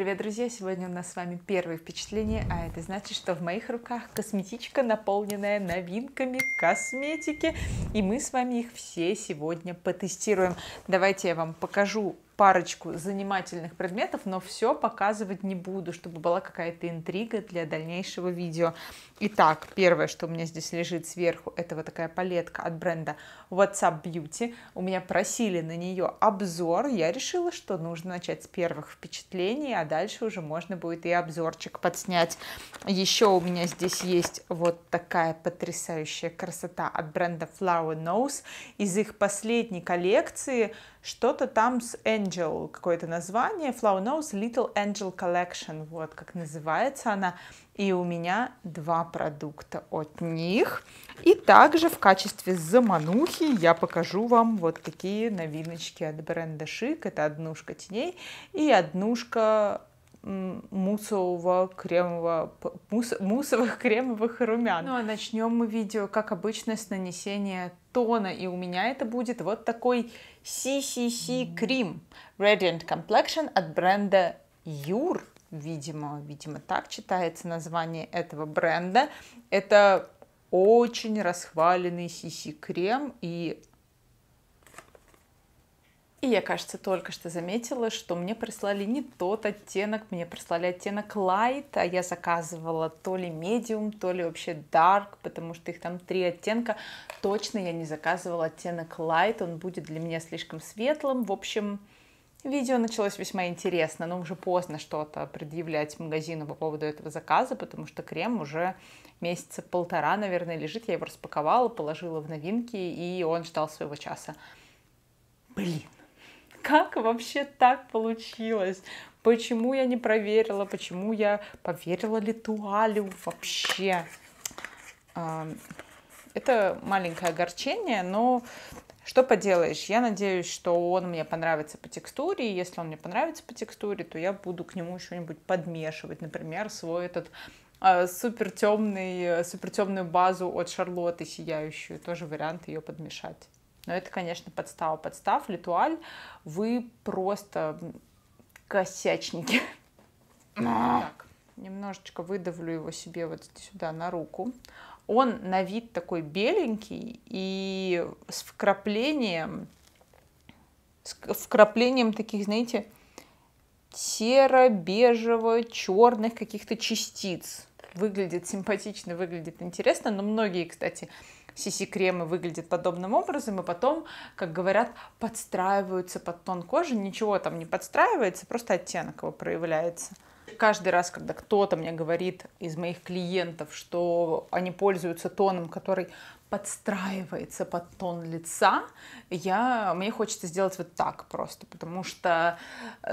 привет, друзья! Сегодня у нас с вами первое впечатление, а это значит, что в моих руках косметичка, наполненная новинками косметики, и мы с вами их все сегодня потестируем. Давайте я вам покажу парочку занимательных предметов, но все показывать не буду, чтобы была какая-то интрига для дальнейшего видео. Итак, первое, что у меня здесь лежит сверху, это вот такая палетка от бренда WhatsApp Beauty. У меня просили на нее обзор, я решила, что нужно начать с первых впечатлений, а дальше уже можно будет и обзорчик подснять. Еще у меня здесь есть вот такая потрясающая красота от бренда Flower Nose. Из их последней коллекции что-то там с Энди Angel какое-то название, Flow Nose Little Angel Collection, вот как называется она. И у меня два продукта от них. И также в качестве заманухи я покажу вам вот такие новиночки от бренда Шик. Это однушка теней и однушка мусового кремового мус, мусовых кремовых румян. Ну а начнем мы видео, как обычно, с нанесения тона, и у меня это будет вот такой CCC крем Radiant Complexion от бренда Юр. Видимо, видимо, так читается название этого бренда. Это очень расхваленный CC крем, и и я, кажется, только что заметила, что мне прислали не тот оттенок, мне прислали оттенок light, а я заказывала то ли medium, то ли вообще dark, потому что их там три оттенка. Точно я не заказывала оттенок light, он будет для меня слишком светлым. В общем, видео началось весьма интересно, но уже поздно что-то предъявлять магазину по поводу этого заказа, потому что крем уже месяца полтора, наверное, лежит. Я его распаковала, положила в новинки, и он ждал своего часа. Блин как вообще так получилось? Почему я не проверила? Почему я поверила ритуалю вообще? А, это маленькое огорчение, но что поделаешь, я надеюсь, что он мне понравится по текстуре, и если он мне понравится по текстуре, то я буду к нему что-нибудь подмешивать, например, свой этот э, а, супер темный, супер темную базу от Шарлотты сияющую, тоже вариант ее подмешать. Но это, конечно, подстава подстав. Литуаль, вы просто косячники. так, немножечко выдавлю его себе вот сюда на руку. Он на вид такой беленький и с вкраплением, с вкраплением таких, знаете, серо-бежево-черных каких-то частиц. Выглядит симпатично, выглядит интересно, но многие, кстати, CC-кремы выглядят подобным образом, и потом, как говорят, подстраиваются под тон кожи, ничего там не подстраивается, просто оттенок его проявляется. Каждый раз, когда кто-то мне говорит из моих клиентов, что они пользуются тоном, который подстраивается под тон лица, я, мне хочется сделать вот так просто, потому что,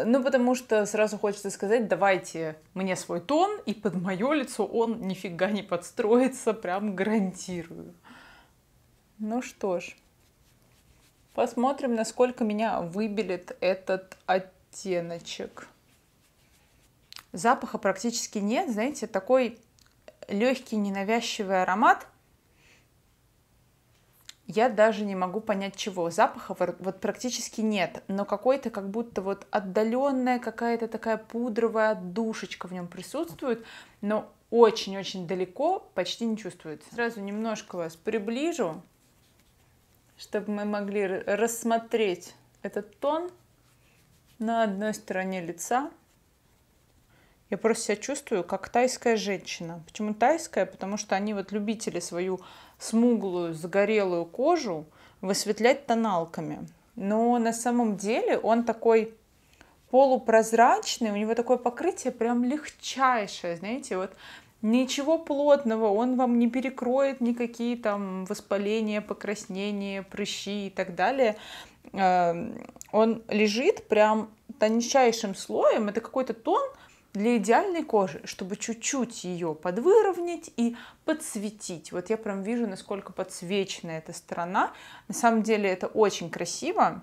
ну, потому что сразу хочется сказать, давайте мне свой тон, и под мое лицо он нифига не подстроится, прям гарантирую. Ну что ж, посмотрим, насколько меня выбелит этот оттеночек. Запаха практически нет, знаете, такой легкий ненавязчивый аромат. Я даже не могу понять чего. Запаха вот практически нет, но какой-то как будто вот отдаленная какая-то такая пудровая душечка в нем присутствует, но очень-очень далеко почти не чувствуется. Сразу немножко вас приближу чтобы мы могли рассмотреть этот тон на одной стороне лица. Я просто себя чувствую как тайская женщина. Почему тайская? Потому что они вот любители свою смуглую, загорелую кожу высветлять тоналками. Но на самом деле он такой полупрозрачный, у него такое покрытие прям легчайшее, знаете, вот ничего плотного, он вам не перекроет никакие там воспаления, покраснения, прыщи и так далее. Эм, он лежит прям тончайшим слоем, это какой-то тон, для идеальной кожи, чтобы чуть-чуть ее подвыровнять и подсветить. Вот я прям вижу, насколько подсвечена эта сторона. На самом деле это очень красиво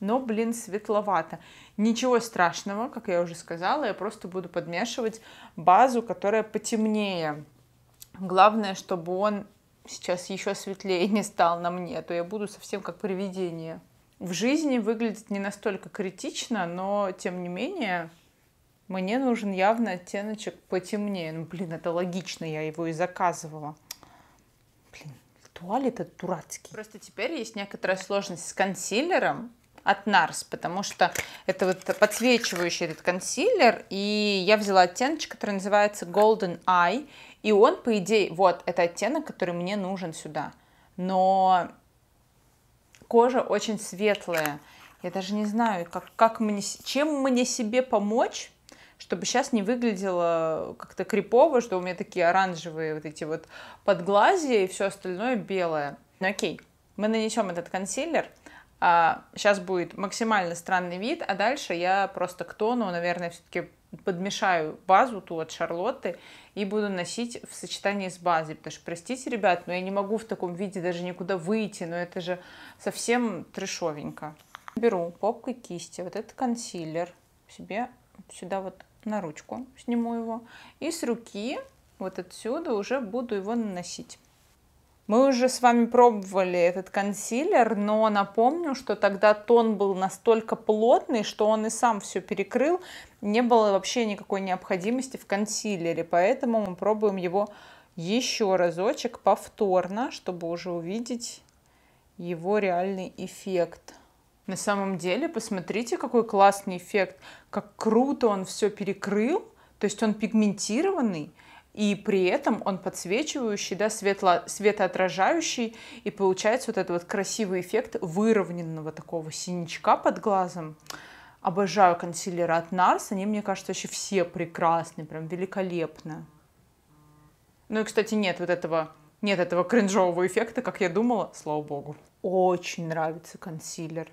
но, блин, светловато. Ничего страшного, как я уже сказала, я просто буду подмешивать базу, которая потемнее. Главное, чтобы он сейчас еще светлее не стал на мне, а то я буду совсем как привидение. В жизни выглядит не настолько критично, но, тем не менее, мне нужен явно оттеночек потемнее. Ну, блин, это логично, я его и заказывала. Блин, туалет этот дурацкий. Просто теперь есть некоторая сложность с консилером, от Nars, потому что это вот подсвечивающий этот консилер, и я взяла оттеночек, который называется Golden Eye, и он, по идее, вот, это оттенок, который мне нужен сюда, но кожа очень светлая, я даже не знаю, как, как мне, чем мне себе помочь, чтобы сейчас не выглядело как-то крипово, что у меня такие оранжевые вот эти вот подглазья и все остальное белое. Ну окей, мы нанесем этот консилер – а, сейчас будет максимально странный вид, а дальше я просто к тону, наверное, все-таки подмешаю базу ту от Шарлотты и буду носить в сочетании с базой. Потому что, простите, ребят, но я не могу в таком виде даже никуда выйти, но это же совсем трешовенько. Беру попкой кисти, вот этот консилер, себе сюда вот на ручку сниму его. И с руки вот отсюда уже буду его наносить. Мы уже с вами пробовали этот консилер, но напомню, что тогда тон был настолько плотный, что он и сам все перекрыл. Не было вообще никакой необходимости в консилере, поэтому мы пробуем его еще разочек повторно, чтобы уже увидеть его реальный эффект. На самом деле, посмотрите, какой классный эффект, как круто он все перекрыл, то есть он пигментированный, и при этом он подсвечивающий, да, светло, светоотражающий, и получается вот этот вот красивый эффект выровненного такого синячка под глазом. Обожаю консилеры от Nars, они, мне кажется, вообще все прекрасны, прям великолепно. Ну и, кстати, нет вот этого, нет этого кринжового эффекта, как я думала, слава богу. Очень нравится консилер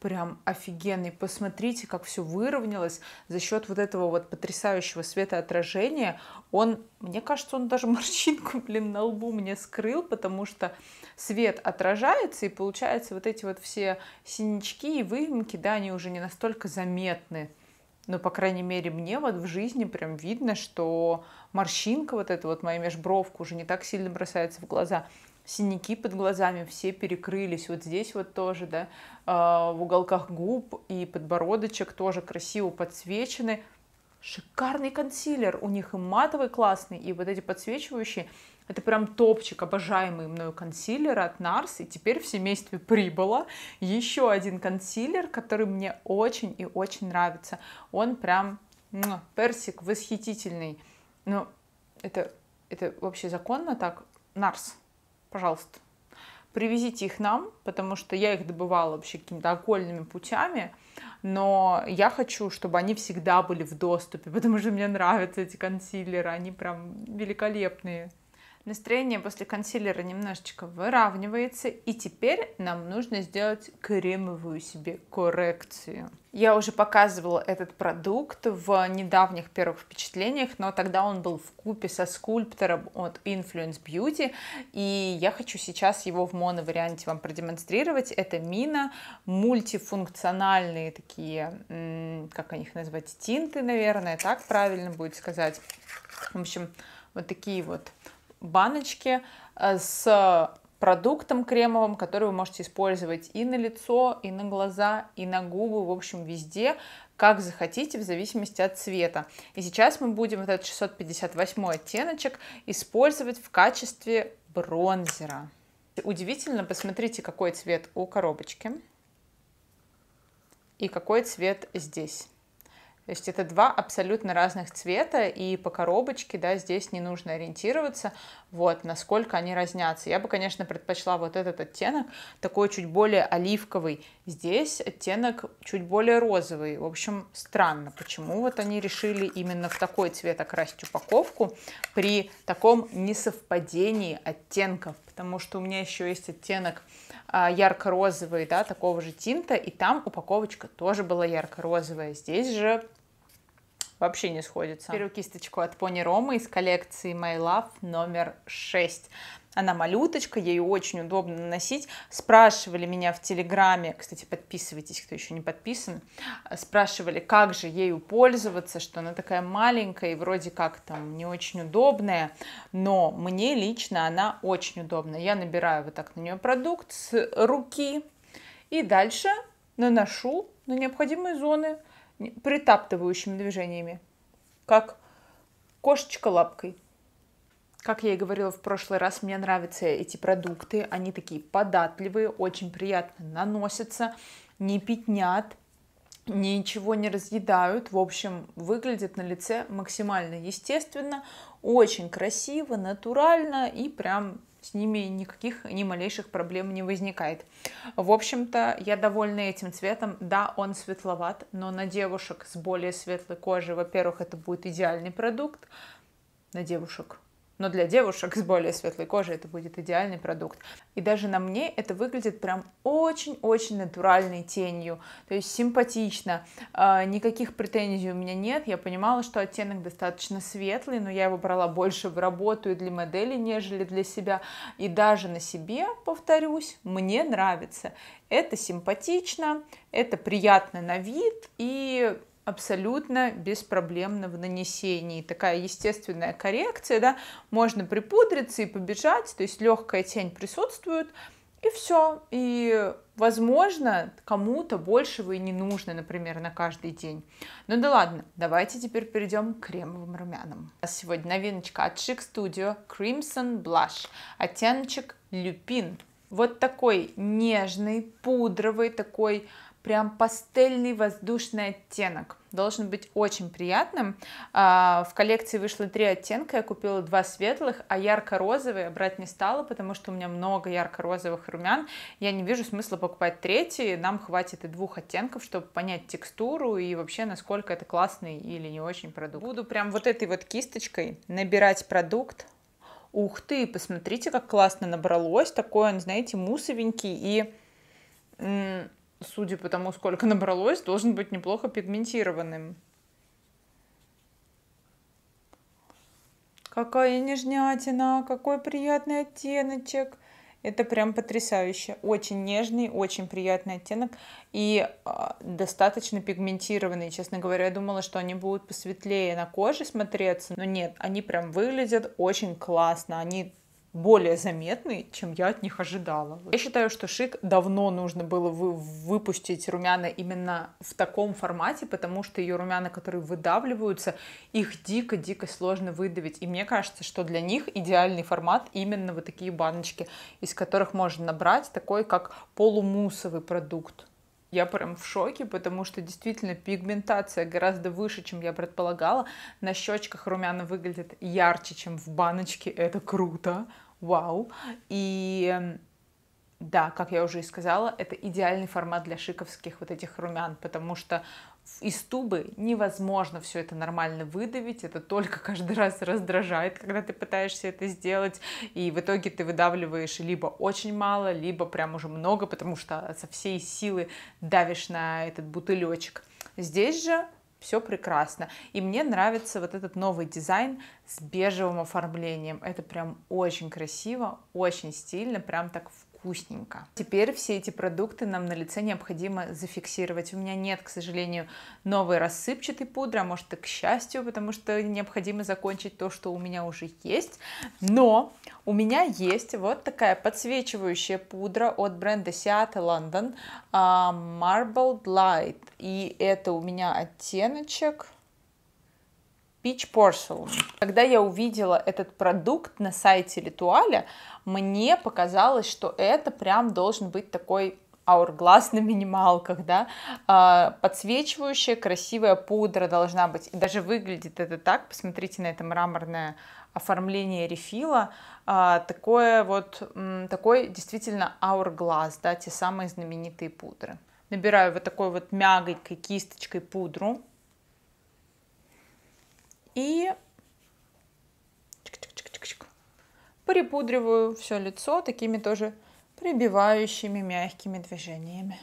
прям офигенный. Посмотрите, как все выровнялось за счет вот этого вот потрясающего светоотражения. Он, мне кажется, он даже морщинку, блин, на лбу мне скрыл, потому что свет отражается, и получается вот эти вот все синячки и выемки, да, они уже не настолько заметны. Но, по крайней мере, мне вот в жизни прям видно, что морщинка вот эта вот, моя межбровка уже не так сильно бросается в глаза синяки под глазами все перекрылись, вот здесь вот тоже, да, а, в уголках губ и подбородочек тоже красиво подсвечены. Шикарный консилер, у них и матовый классный, и вот эти подсвечивающие, это прям топчик, обожаемый мною консилер от Nars. и теперь в семействе прибыло еще один консилер, который мне очень и очень нравится. Он прям персик восхитительный. Ну, это, это вообще законно так? Нарс, пожалуйста, привезите их нам, потому что я их добывала вообще какими-то окольными путями, но я хочу, чтобы они всегда были в доступе, потому что мне нравятся эти консилеры, они прям великолепные. Настроение после консилера немножечко выравнивается, и теперь нам нужно сделать кремовую себе коррекцию. Я уже показывала этот продукт в недавних первых впечатлениях, но тогда он был в купе со скульптором от Influence Beauty, и я хочу сейчас его в моно варианте вам продемонстрировать. Это мина, мультифункциональные такие, как они их назвать, тинты, наверное, так правильно будет сказать. В общем, вот такие вот баночки э, с продуктом кремовым, который вы можете использовать и на лицо, и на глаза, и на губы, в общем, везде, как захотите, в зависимости от цвета. И сейчас мы будем вот этот 658 оттеночек использовать в качестве бронзера. Удивительно, посмотрите, какой цвет у коробочки и какой цвет здесь. То есть это два абсолютно разных цвета, и по коробочке, да, здесь не нужно ориентироваться, вот, насколько они разнятся. Я бы, конечно, предпочла вот этот оттенок, такой чуть более оливковый. Здесь оттенок чуть более розовый. В общем, странно, почему вот они решили именно в такой цвет окрасить упаковку при таком несовпадении оттенков, потому что у меня еще есть оттенок а, ярко-розовый, да, такого же тинта, и там упаковочка тоже была ярко-розовая. Здесь же Вообще не сходится. Беру кисточку от Пони Ромы из коллекции My Love номер 6. Она малюточка, ей очень удобно наносить. Спрашивали меня в Телеграме, кстати, подписывайтесь, кто еще не подписан, спрашивали, как же ею пользоваться, что она такая маленькая и вроде как там не очень удобная, но мне лично она очень удобна. Я набираю вот так на нее продукт с руки и дальше наношу на необходимые зоны притаптывающими движениями, как кошечка лапкой. Как я и говорила в прошлый раз, мне нравятся эти продукты. Они такие податливые, очень приятно наносятся, не пятнят, ничего не разъедают. В общем, выглядит на лице максимально естественно, очень красиво, натурально и прям с ними никаких ни малейших проблем не возникает. В общем-то, я довольна этим цветом. Да, он светловат, но на девушек с более светлой кожей, во-первых, это будет идеальный продукт. На девушек но для девушек с более светлой кожей это будет идеальный продукт. И даже на мне это выглядит прям очень-очень натуральной тенью. То есть симпатично. А, никаких претензий у меня нет. Я понимала, что оттенок достаточно светлый, но я его брала больше в работу и для модели, нежели для себя. И даже на себе, повторюсь, мне нравится. Это симпатично, это приятно на вид и абсолютно беспроблемно в нанесении. Такая естественная коррекция, да, можно припудриться и побежать, то есть легкая тень присутствует, и все. И, возможно, кому-то большего и не нужно, например, на каждый день. Ну да ладно, давайте теперь перейдем к кремовым румянам. У сегодня новиночка от Chic Studio Crimson Blush, оттеночек люпин. Вот такой нежный, пудровый, такой прям пастельный воздушный оттенок. Должен быть очень приятным. А, в коллекции вышло три оттенка, я купила два светлых, а ярко розовые брать не стала, потому что у меня много ярко-розовых румян. Я не вижу смысла покупать третий, нам хватит и двух оттенков, чтобы понять текстуру и вообще, насколько это классный или не очень продукт. Буду прям вот этой вот кисточкой набирать продукт, Ух ты, посмотрите, как классно набралось. Такой он, знаете, мусовенький и судя по тому, сколько набралось, должен быть неплохо пигментированным. Какая нежнятина, какой приятный оттеночек. Это прям потрясающе. Очень нежный, очень приятный оттенок и а, достаточно пигментированный. Честно говоря, я думала, что они будут посветлее на коже смотреться, но нет, они прям выглядят очень классно. Они более заметный, чем я от них ожидала. Я считаю, что Шик давно нужно было вы выпустить румяна именно в таком формате, потому что ее румяна, которые выдавливаются, их дико-дико сложно выдавить. И мне кажется, что для них идеальный формат именно вот такие баночки, из которых можно набрать такой как полумусовый продукт. Я прям в шоке, потому что действительно пигментация гораздо выше, чем я предполагала. На щечках румяна выглядят ярче, чем в баночке. Это круто вау. И эм, да, как я уже и сказала, это идеальный формат для шиковских вот этих румян, потому что из тубы невозможно все это нормально выдавить, это только каждый раз раздражает, когда ты пытаешься это сделать, и в итоге ты выдавливаешь либо очень мало, либо прям уже много, потому что со всей силы давишь на этот бутылечек. Здесь же все прекрасно. И мне нравится вот этот новый дизайн с бежевым оформлением. Это прям очень красиво, очень стильно, прям так в вкусненько. Теперь все эти продукты нам на лице необходимо зафиксировать. У меня нет, к сожалению, новой рассыпчатой пудры, а может и к счастью, потому что необходимо закончить то, что у меня уже есть. Но у меня есть вот такая подсвечивающая пудра от бренда Seattle London а, Marble Light. И это у меня оттеночек Peach Porcelain. Когда я увидела этот продукт на сайте Ритуаля, мне показалось, что это прям должен быть такой аурглаз на минималках, да, а, подсвечивающая красивая пудра должна быть. И даже выглядит это так, посмотрите на это мраморное оформление рефила, а, такое вот, такой действительно аурглаз, да, те самые знаменитые пудры. Набираю вот такой вот мягкой кисточкой пудру, и припудриваю все лицо такими тоже прибивающими мягкими движениями.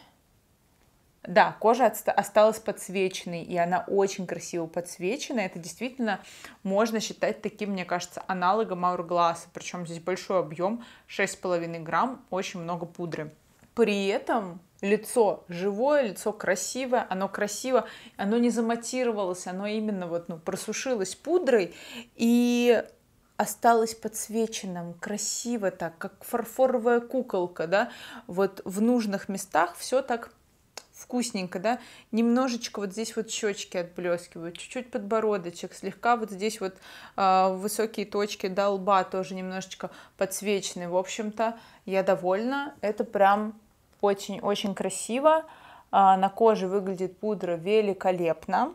Да, кожа осталась подсвеченной, и она очень красиво подсвечена. Это действительно можно считать таким, мне кажется, аналогом аургласа. Причем здесь большой объем, 6,5 грамм, очень много пудры. При этом лицо живое, лицо красивое, оно красиво, оно не заматировалось, оно именно вот, ну, просушилось пудрой и осталось подсвеченным, красиво так, как фарфоровая куколка, да, вот в нужных местах все так вкусненько, да, немножечко вот здесь вот щечки отблескивают, чуть-чуть подбородочек, слегка вот здесь вот э, высокие точки до лба тоже немножечко подсвечены. В общем-то, я довольна, это прям очень-очень красиво. А, на коже выглядит пудра великолепно.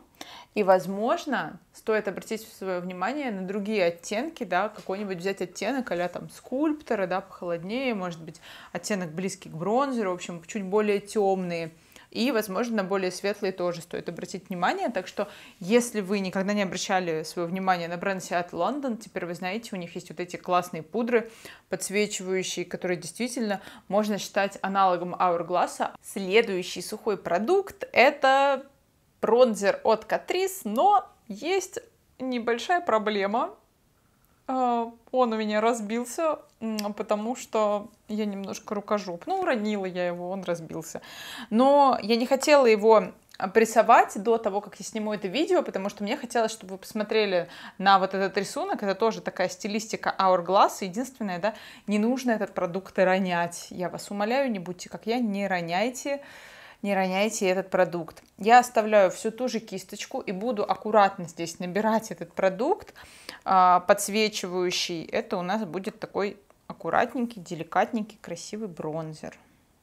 И, возможно, стоит обратить свое внимание на другие оттенки, да, какой-нибудь взять оттенок а там скульптора, да, похолоднее, может быть, оттенок близкий к бронзеру, в общем, чуть более темные и, возможно, на более светлые тоже стоит обратить внимание. Так что, если вы никогда не обращали свое внимание на бренд Seat London, теперь вы знаете, у них есть вот эти классные пудры, подсвечивающие, которые действительно можно считать аналогом Hourglass. Следующий сухой продукт — это бронзер от Catrice, но есть небольшая проблема. А, он у меня разбился, потому что я немножко рукожоп. Ну, уронила я его, он разбился. Но я не хотела его прессовать до того, как я сниму это видео, потому что мне хотелось, чтобы вы посмотрели на вот этот рисунок. Это тоже такая стилистика Hourglass. Единственное, да, не нужно этот продукт ронять. Я вас умоляю, не будьте как я, не роняйте не роняйте этот продукт. Я оставляю всю ту же кисточку и буду аккуратно здесь набирать этот продукт а, подсвечивающий. Это у нас будет такой аккуратненький, деликатненький, красивый бронзер.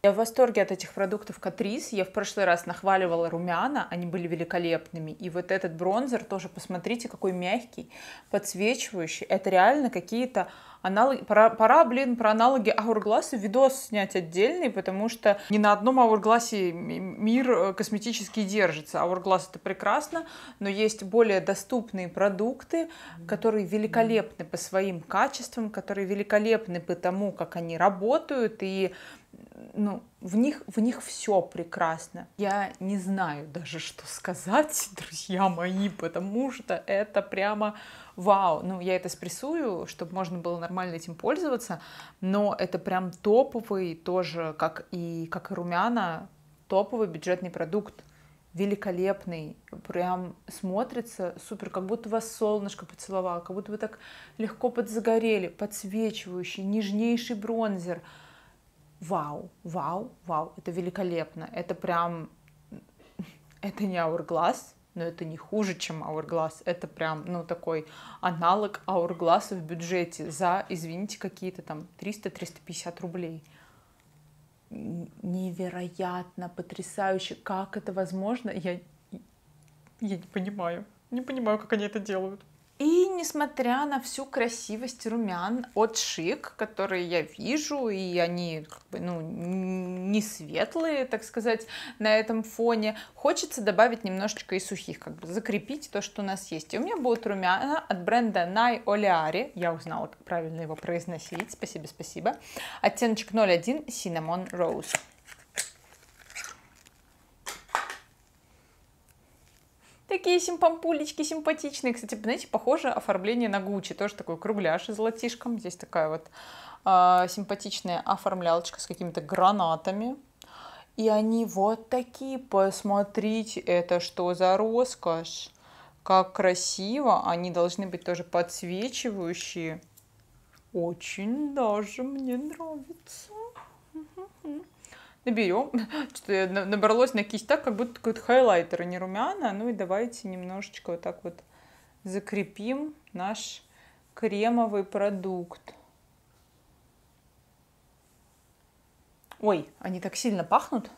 Я в восторге от этих продуктов Катрис. Я в прошлый раз нахваливала румяна, они были великолепными. И вот этот бронзер тоже, посмотрите, какой мягкий, подсвечивающий. Это реально какие-то аналоги. Пора, пора блин, про аналоги Hourglass видос снять отдельный, потому что ни на одном Hourglass мир э, косметический держится. Hourglass это прекрасно, но есть более доступные продукты, которые великолепны по своим качествам, которые великолепны по тому, как они работают и ну, в них, в них все прекрасно. Я не знаю даже, что сказать, друзья мои, потому что это прямо вау. Ну, я это спрессую, чтобы можно было нормально этим пользоваться, но это прям топовый тоже, как и, как и румяна, топовый бюджетный продукт великолепный, прям смотрится супер, как будто вас солнышко поцеловало, как будто вы так легко подзагорели, подсвечивающий, нежнейший бронзер — вау, вау, вау, это великолепно, это прям, это не Hourglass, но это не хуже, чем Hourglass, это прям, ну, такой аналог Hourglass в бюджете за, извините, какие-то там 300-350 рублей. Невероятно, потрясающе, как это возможно, я, я не понимаю, не понимаю, как они это делают. И несмотря на всю красивость румян от шик, которые я вижу, и они как бы, ну, не светлые, так сказать, на этом фоне, хочется добавить немножечко и сухих, как бы закрепить то, что у нас есть. И у меня будут румяна от бренда Nai Oleari, я узнала, как правильно его произносить, спасибо, спасибо, оттеночек 01 Cinnamon Rose. Такие симпампулечки симпатичные. Кстати, знаете, похоже оформление на Гуччи. Тоже такой кругляш с золотишком. Здесь такая вот э, симпатичная оформлялочка с какими-то гранатами. И они вот такие. Посмотрите, это что за роскошь. Как красиво. Они должны быть тоже подсвечивающие. Очень даже мне нравится наберем. что набралось на кисть так, как будто какой-то хайлайтер, а не румяна. Ну и давайте немножечко вот так вот закрепим наш кремовый продукт. Ой, они так сильно пахнут.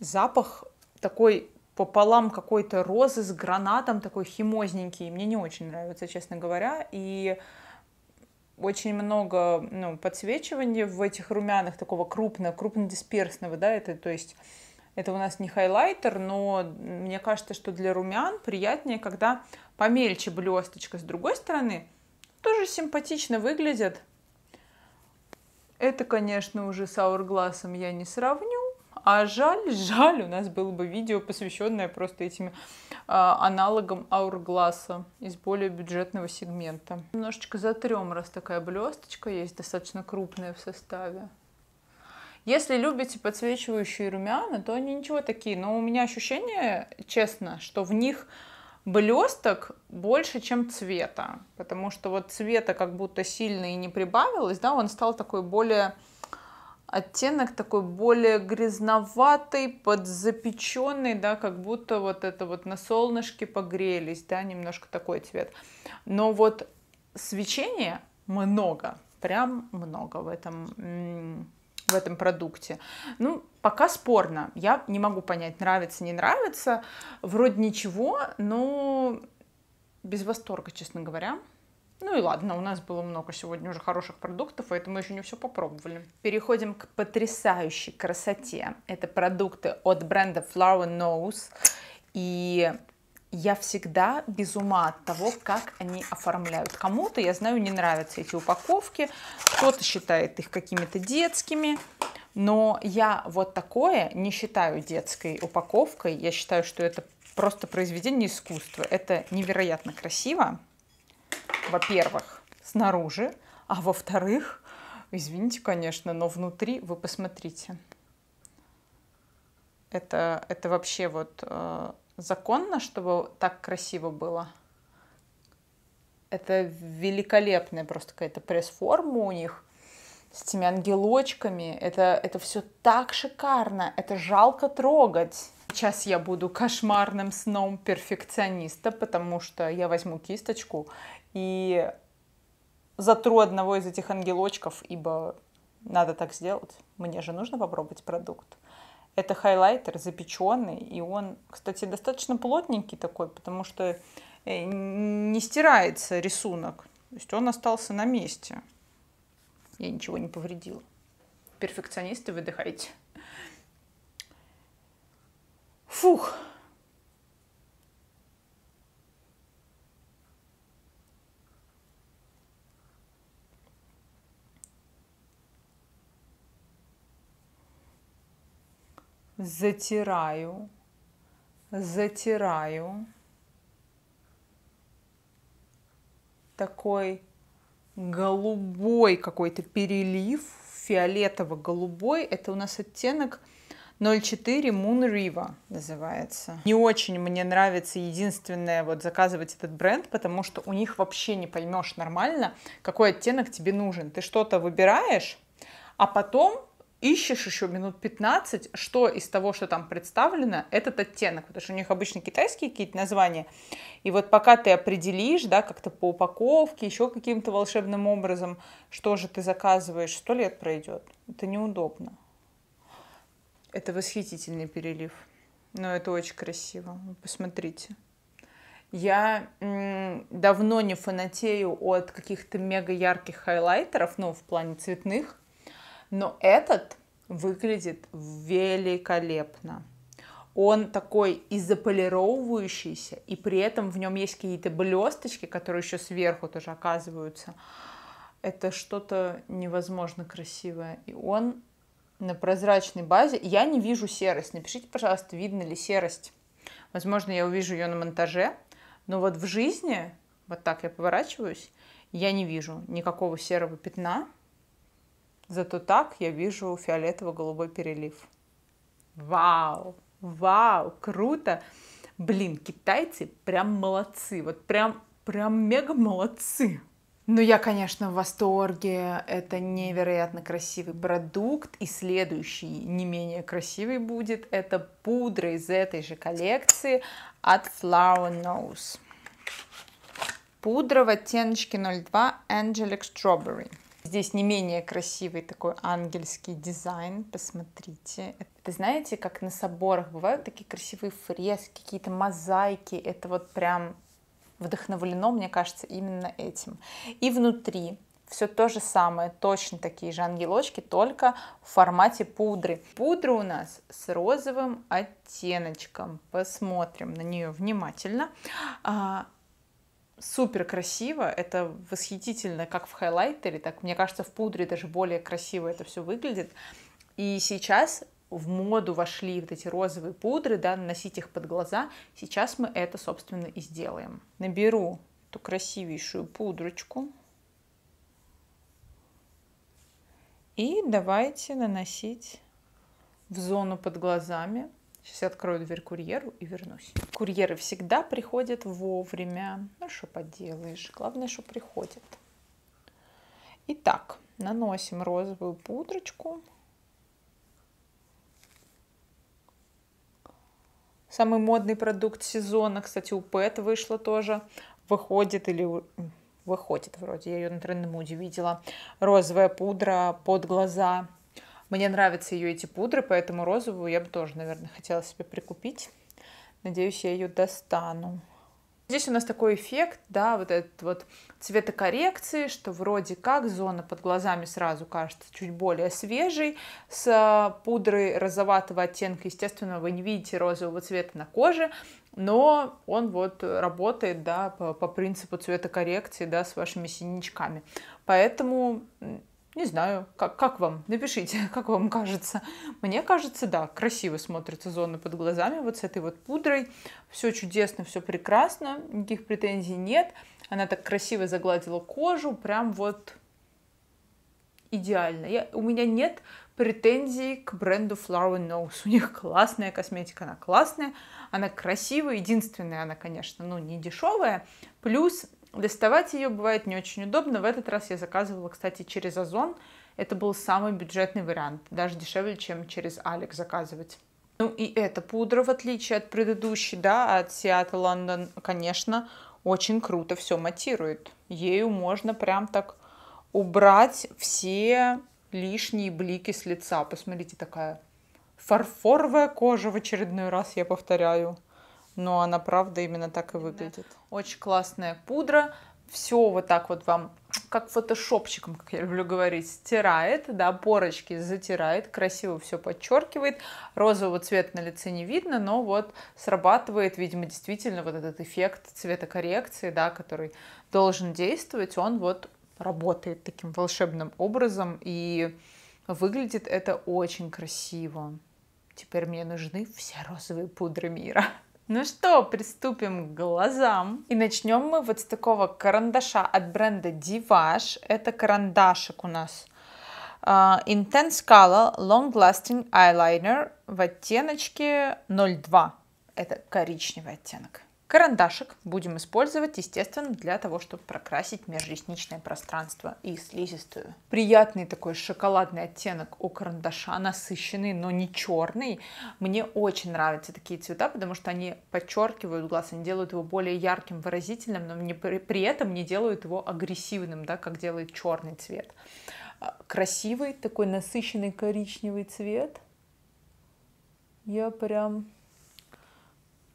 Запах такой пополам какой-то розы с гранатом, такой химозненький. Мне не очень нравится, честно говоря. И очень много ну, подсвечивания в этих румяных такого крупного, крупнодисперсного, да, это то есть это у нас не хайлайтер, но мне кажется, что для румян приятнее, когда помельче блесточка. С другой стороны, тоже симпатично выглядят. Это, конечно, уже с аургласом я не сравню, а жаль, жаль, у нас было бы видео, посвященное просто этим а, аналогам аургласа из более бюджетного сегмента. Немножечко затрем, раз такая блесточка есть, достаточно крупная в составе. Если любите подсвечивающие румяна, то они ничего такие. Но у меня ощущение, честно, что в них блесток больше, чем цвета. Потому что вот цвета как будто сильно и не прибавилось, да, он стал такой более оттенок такой более грязноватый, подзапеченный, да, как будто вот это вот на солнышке погрелись, да, немножко такой цвет. Но вот свечения много, прям много в этом в этом продукте. Ну, пока спорно. Я не могу понять, нравится, не нравится. Вроде ничего, но без восторга, честно говоря. Ну и ладно, у нас было много сегодня уже хороших продуктов, поэтому мы еще не все попробовали. Переходим к потрясающей красоте. Это продукты от бренда Flower Nose. И я всегда без ума от того, как они оформляют. Кому-то, я знаю, не нравятся эти упаковки, кто-то считает их какими-то детскими, но я вот такое не считаю детской упаковкой, я считаю, что это просто произведение искусства, это невероятно красиво во-первых, снаружи, а во-вторых, извините, конечно, но внутри вы посмотрите. Это, это вообще вот э, законно, чтобы так красиво было? Это великолепная просто какая-то пресс-форма у них с этими ангелочками. Это, это все так шикарно, это жалко трогать. Сейчас я буду кошмарным сном перфекциониста, потому что я возьму кисточку и затру одного из этих ангелочков, ибо надо так сделать. Мне же нужно попробовать продукт. Это хайлайтер запеченный, и он, кстати, достаточно плотненький такой, потому что э, не стирается рисунок. То есть он остался на месте. Я ничего не повредила. Перфекционисты, выдыхайте. Фух, затираю, затираю. Такой голубой какой-то перелив, фиолетово-голубой. Это у нас оттенок 0,4 Moon River называется. Не очень мне нравится единственное вот заказывать этот бренд, потому что у них вообще не поймешь нормально, какой оттенок тебе нужен. Ты что-то выбираешь, а потом ищешь еще минут 15, что из того, что там представлено, этот оттенок, потому что у них обычно китайские какие-то названия, и вот пока ты определишь, да, как-то по упаковке, еще каким-то волшебным образом, что же ты заказываешь, сто лет пройдет, это неудобно. Это восхитительный перелив, но это очень красиво, посмотрите. Я давно не фанатею от каких-то мега ярких хайлайтеров, ну, в плане цветных, но этот выглядит великолепно. Он такой и заполировывающийся, и при этом в нем есть какие-то блесточки, которые еще сверху тоже оказываются. Это что-то невозможно красивое. И он на прозрачной базе. Я не вижу серость. Напишите, пожалуйста, видно ли серость. Возможно, я увижу ее на монтаже, но вот в жизни, вот так я поворачиваюсь, я не вижу никакого серого пятна. Зато так я вижу фиолетово-голубой перелив. Вау! Вау! Круто! Блин, китайцы прям молодцы. Вот прям, прям мега молодцы. Ну, я, конечно, в восторге. Это невероятно красивый продукт. И следующий не менее красивый будет. Это пудра из этой же коллекции от Flower Nose. Пудра в оттеночке 02 Angelic Strawberry. Здесь не менее красивый такой ангельский дизайн, посмотрите. Это знаете, как на соборах бывают такие красивые фрески, какие-то мозаики. Это вот прям вдохновлено, мне кажется, именно этим. И внутри все то же самое, точно такие же ангелочки, только в формате пудры. Пудра у нас с розовым оттеночком. Посмотрим на нее внимательно. А, супер красиво, это восхитительно, как в хайлайтере, так, мне кажется, в пудре даже более красиво это все выглядит. И сейчас в моду вошли вот эти розовые пудры, да, наносить их под глаза. Сейчас мы это, собственно, и сделаем. Наберу эту красивейшую пудрочку. И давайте наносить в зону под глазами. Сейчас я открою дверь курьеру и вернусь. Курьеры всегда приходят вовремя. Ну, что поделаешь. Главное, что приходят. Итак, наносим розовую пудрочку. Самый модный продукт сезона, кстати, у Пэт вышла тоже. Выходит или выходит вроде, я ее на трендмуде видела. Розовая пудра под глаза мне нравятся ее эти пудры, поэтому розовую я бы тоже, наверное, хотела себе прикупить. Надеюсь, я ее достану. Здесь у нас такой эффект, да, вот этот вот цветокоррекции, что вроде как зона под глазами сразу кажется чуть более свежей, с а, пудрой розоватого оттенка, естественно, вы не видите розового цвета на коже, но он вот работает, да, по, по принципу цветокоррекции, да, с вашими синячками. Поэтому не знаю, как, как вам? Напишите, как вам кажется. Мне кажется, да, красиво смотрятся зоны под глазами вот с этой вот пудрой. Все чудесно, все прекрасно, никаких претензий нет. Она так красиво загладила кожу, прям вот идеально. Я, у меня нет претензий к бренду Flower Nose. У них классная косметика, она классная, она красивая. Единственная она, конечно, ну, не дешевая. Плюс Доставать ее бывает не очень удобно. В этот раз я заказывала, кстати, через Озон. Это был самый бюджетный вариант, даже дешевле, чем через Алик заказывать. Ну и эта пудра, в отличие от предыдущей, да, от Seattle London, конечно, очень круто все матирует. Ею можно прям так убрать все лишние блики с лица. Посмотрите, такая фарфоровая кожа в очередной раз, я повторяю но она правда именно так и выглядит. Да. Очень классная пудра, все вот так вот вам, как фотошопчиком, как я люблю говорить, стирает, да, порочки затирает, красиво все подчеркивает, розового цвета на лице не видно, но вот срабатывает, видимо, действительно вот этот эффект цветокоррекции, да, который должен действовать, он вот работает таким волшебным образом, и выглядит это очень красиво. Теперь мне нужны все розовые пудры мира. Ну что, приступим к глазам. И начнем мы вот с такого карандаша от бренда Divash. Это карандашик у нас. Uh, Intense Color Long Lasting Eyeliner в оттеночке 02. Это коричневый оттенок. Карандашик будем использовать, естественно, для того, чтобы прокрасить межресничное пространство и слизистую. Приятный такой шоколадный оттенок у карандаша, насыщенный, но не черный. Мне очень нравятся такие цвета, потому что они подчеркивают глаз, они делают его более ярким, выразительным, но не, при этом не делают его агрессивным, да, как делает черный цвет. А, красивый такой насыщенный коричневый цвет. Я прям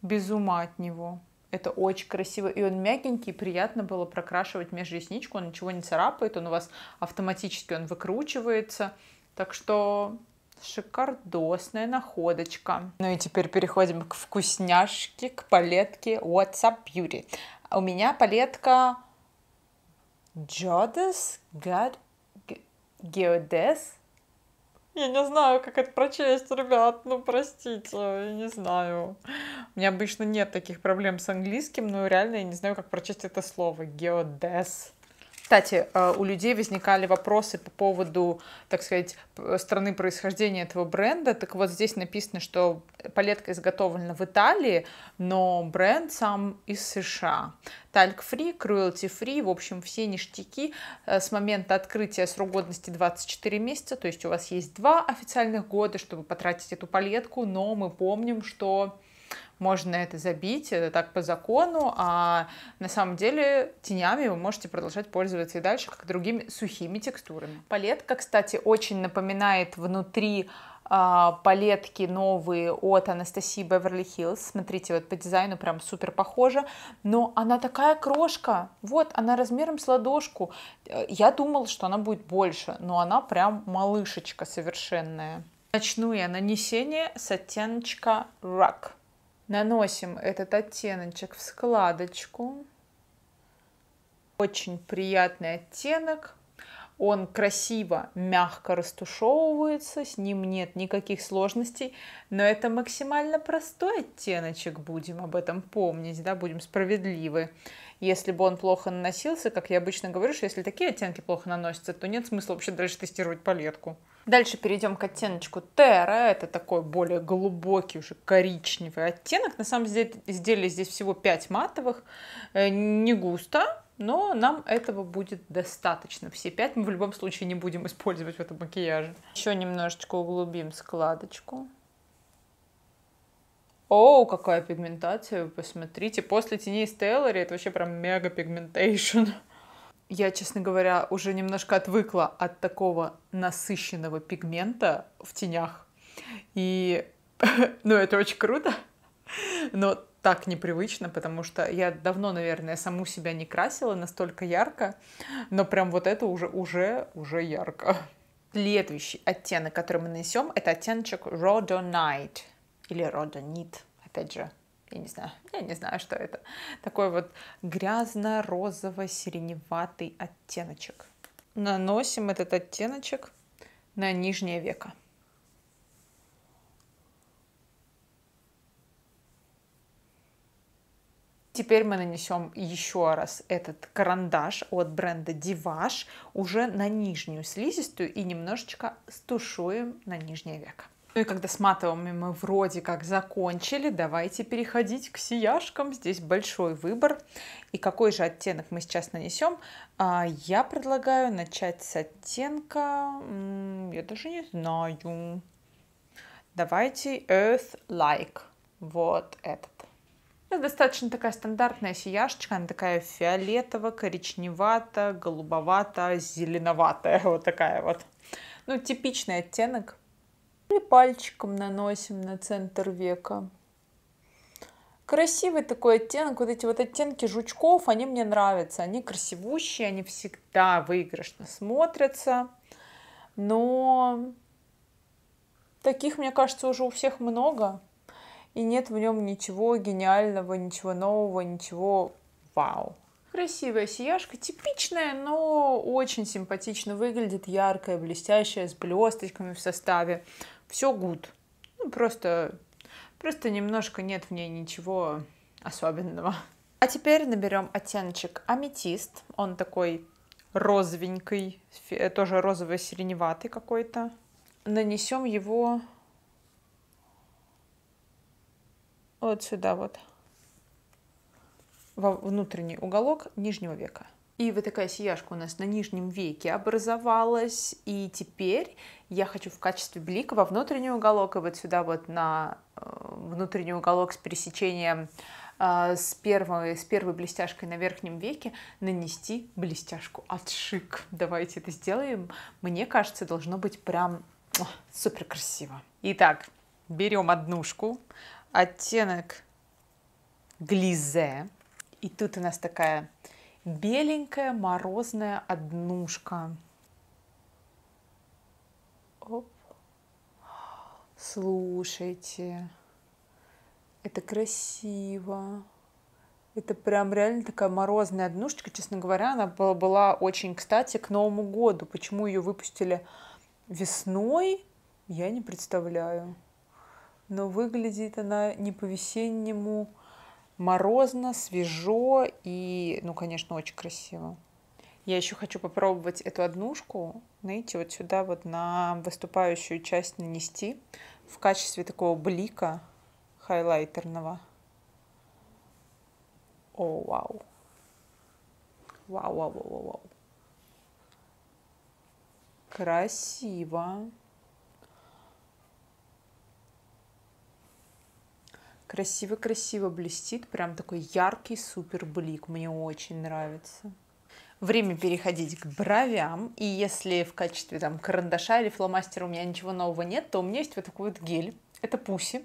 без ума от него. Это очень красиво. И он мягенький, приятно было прокрашивать межресничку. Он ничего не царапает, он у вас автоматически он выкручивается. Так что шикардосная находочка. Ну и теперь переходим к вкусняшке, к палетке What's Up Beauty. У меня палетка Jodas God Geodes я не знаю, как это прочесть, ребят. Ну, простите, я не знаю. У меня обычно нет таких проблем с английским, но реально я не знаю, как прочесть это слово. Геодес. Кстати, э, у людей возникали вопросы по поводу, так сказать, страны происхождения этого бренда. Так вот, здесь написано, что палетка изготовлена в Италии, но бренд сам из США. Тальк-фри, Cruelty фри в общем, все ништяки э, с момента открытия срок годности 24 месяца, то есть у вас есть два официальных года, чтобы потратить эту палетку, но мы помним, что можно это забить, это так по закону, а на самом деле тенями вы можете продолжать пользоваться и дальше, как другими сухими текстурами. Палетка, кстати, очень напоминает внутри а, палетки новые от Анастасии Беверли Хиллз. Смотрите, вот по дизайну прям супер похоже. Но она такая крошка. Вот, она размером с ладошку. Э, я думала, что она будет больше, но она прям малышечка совершенная. Начну я нанесение с оттеночка Rock. Наносим этот оттеночек в складочку. Очень приятный оттенок. Он красиво, мягко растушевывается, с ним нет никаких сложностей, но это максимально простой оттеночек, будем об этом помнить, да, будем справедливы если бы он плохо наносился, как я обычно говорю, что если такие оттенки плохо наносятся, то нет смысла вообще дальше тестировать палетку. Дальше перейдем к оттеночку Terra. Это такой более глубокий, уже коричневый оттенок. На самом деле, изделие здесь всего 5 матовых. Э, не густо, но нам этого будет достаточно. Все пять мы в любом случае не будем использовать в этом макияже. Еще немножечко углубим складочку. О, какая пигментация, вы посмотрите. После теней Стеллари это вообще прям мега пигментейшн. Я, честно говоря, уже немножко отвыкла от такого насыщенного пигмента в тенях. И, ну, это очень круто, но так непривычно, потому что я давно, наверное, саму себя не красила настолько ярко, но прям вот это уже, уже, уже ярко. Следующий оттенок, который мы нанесем, это оттеночек Rodonite или родонит, опять же, я не знаю, я не знаю, что это. Такой вот грязно-розово-сиреневатый оттеночек. Наносим этот оттеночек на нижнее веко. Теперь мы нанесем еще раз этот карандаш от бренда Divash уже на нижнюю слизистую и немножечко стушуем на нижнее веко. Ну и когда с матовыми мы вроде как закончили, давайте переходить к сияшкам. Здесь большой выбор. И какой же оттенок мы сейчас нанесем? А, я предлагаю начать с оттенка... Я даже не знаю. Давайте Earth Like. Вот этот. Это достаточно такая стандартная сияшечка, она такая фиолетово, коричневато, голубовато, зеленоватая, вот такая вот. Ну, типичный оттенок и пальчиком наносим на центр века. Красивый такой оттенок. Вот эти вот оттенки жучков, они мне нравятся. Они красивущие, они всегда выигрышно смотрятся. Но таких, мне кажется, уже у всех много. И нет в нем ничего гениального, ничего нового, ничего вау. Красивая сияшка, типичная, но очень симпатично выглядит, яркая, блестящая, с блесточками в составе все гуд. Ну, просто, просто немножко нет в ней ничего особенного. А теперь наберем оттеночек аметист. Он такой розовенький, тоже розово-сиреневатый какой-то. Нанесем его вот сюда вот, во внутренний уголок нижнего века. И вот такая сияшка у нас на нижнем веке образовалась, и теперь я хочу в качестве блика во внутренний уголок, и вот сюда вот на э, внутренний уголок с пересечением э, с первой, с первой блестяшкой на верхнем веке нанести блестяшку от шик. Давайте это сделаем. Мне кажется, должно быть прям супер красиво. Итак, берем однушку, оттенок глизе. И тут у нас такая беленькая морозная однушка. Оп. Слушайте, это красиво. Это прям реально такая морозная однушечка. Честно говоря, она была, была очень кстати к Новому году. Почему ее выпустили весной, я не представляю. Но выглядит она не по-весеннему, морозно, свежо и, ну, конечно, очень красиво. Я еще хочу попробовать эту однушку, знаете, вот сюда вот на выступающую часть нанести в качестве такого блика хайлайтерного. О, вау. Вау, вау, вау, вау. Красиво. Красиво-красиво блестит, прям такой яркий супер блик, мне очень нравится. Время переходить к бровям, и если в качестве там, карандаша или фломастера у меня ничего нового нет, то у меня есть вот такой вот гель, это Пуси,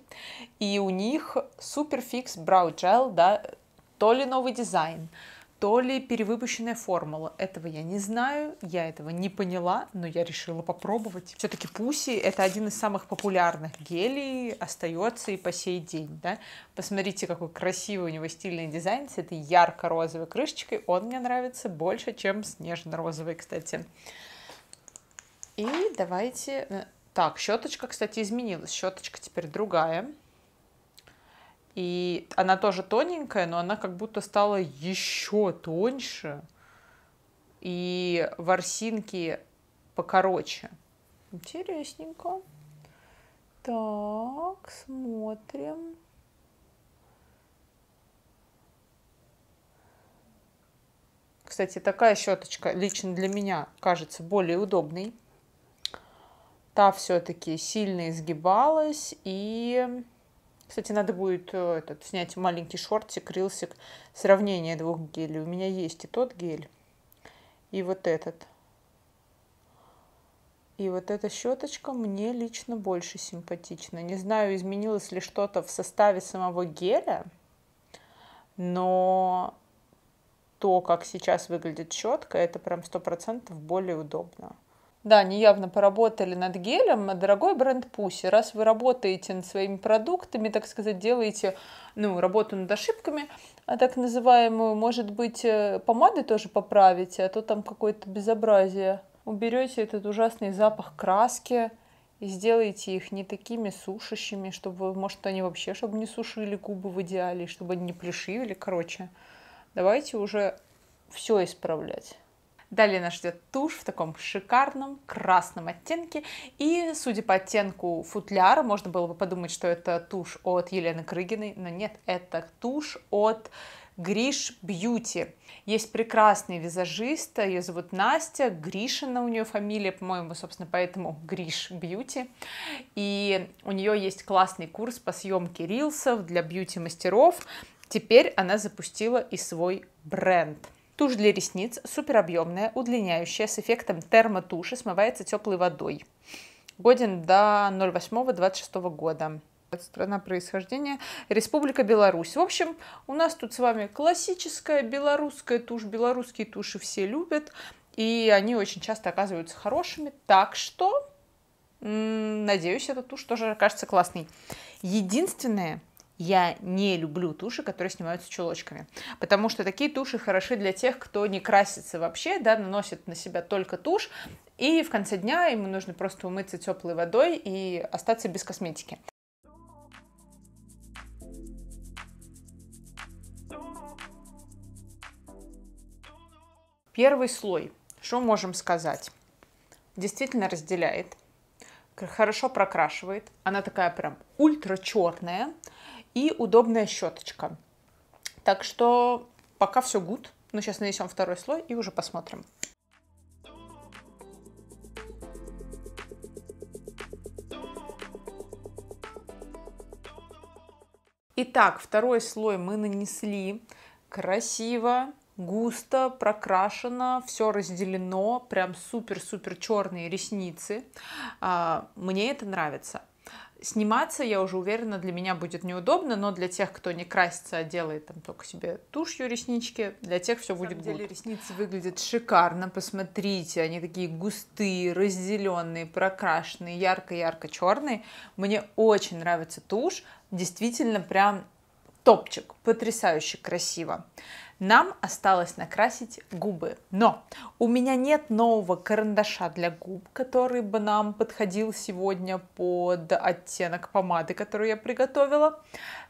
и у них Superfix Brow Gel, да, то ли новый дизайн, то ли перевыпущенная формула. Этого я не знаю, я этого не поняла, но я решила попробовать. Все-таки Пуси это один из самых популярных гелей, остается и по сей день. Да? Посмотрите, какой красивый у него стильный дизайн с этой ярко-розовой крышечкой. Он мне нравится больше, чем с нежно-розовой, кстати. И давайте... Э, так, щеточка, кстати, изменилась. Щеточка теперь другая. И она тоже тоненькая, но она как будто стала еще тоньше. И ворсинки покороче. Интересненько. Так, смотрим. Кстати, такая щеточка лично для меня кажется более удобной. Та все-таки сильно изгибалась и кстати, надо будет э, этот, снять маленький шортик, рилсик, сравнение двух гелей. У меня есть и тот гель, и вот этот. И вот эта щеточка мне лично больше симпатична. Не знаю, изменилось ли что-то в составе самого геля, но то, как сейчас выглядит щетка, это прям сто процентов более удобно да, они явно поработали над гелем. А дорогой бренд Пуси, раз вы работаете над своими продуктами, так сказать, делаете ну, работу над ошибками, а так называемую, может быть, э, помады тоже поправите, а то там какое-то безобразие. Уберете этот ужасный запах краски и сделаете их не такими сушащими, чтобы, может, они вообще, чтобы не сушили губы в идеале, чтобы они не плешивили, короче. Давайте уже все исправлять. Далее нас ждет тушь в таком шикарном красном оттенке. И, судя по оттенку футляра, можно было бы подумать, что это тушь от Елены Крыгиной, но нет, это тушь от Гриш Бьюти. Есть прекрасный визажист, ее зовут Настя, Гришина у нее фамилия, по-моему, собственно, поэтому Гриш Бьюти. И у нее есть классный курс по съемке рилсов для бьюти-мастеров. Теперь она запустила и свой бренд – Тушь для ресниц суперобъемная, удлиняющая, с эффектом термотуши, смывается теплой водой. Годен до 08-26 года. Страна происхождения – Республика Беларусь. В общем, у нас тут с вами классическая белорусская тушь. Белорусские туши все любят, и они очень часто оказываются хорошими. Так что, надеюсь, эта тушь тоже окажется классной. Единственное – я не люблю туши, которые снимаются чулочками, потому что такие туши хороши для тех, кто не красится вообще, да, наносит на себя только тушь, и в конце дня ему нужно просто умыться теплой водой и остаться без косметики. Первый слой. Что можем сказать? Действительно разделяет, хорошо прокрашивает. Она такая прям ультра черная и удобная щеточка. Так что пока все гуд, но сейчас нанесем второй слой и уже посмотрим. Итак, второй слой мы нанесли красиво, густо, прокрашено, все разделено, прям супер-супер черные ресницы. А, мне это нравится. Сниматься, я уже уверена, для меня будет неудобно, но для тех, кто не красится, а делает там только себе тушью реснички, для тех все будет деле, good. ресницы выглядят шикарно, посмотрите, они такие густые, разделенные, прокрашенные, ярко-ярко-черные. Мне очень нравится тушь, действительно прям топчик, потрясающе красиво. Нам осталось накрасить губы, но у меня нет нового карандаша для губ, который бы нам подходил сегодня под оттенок помады, которую я приготовила.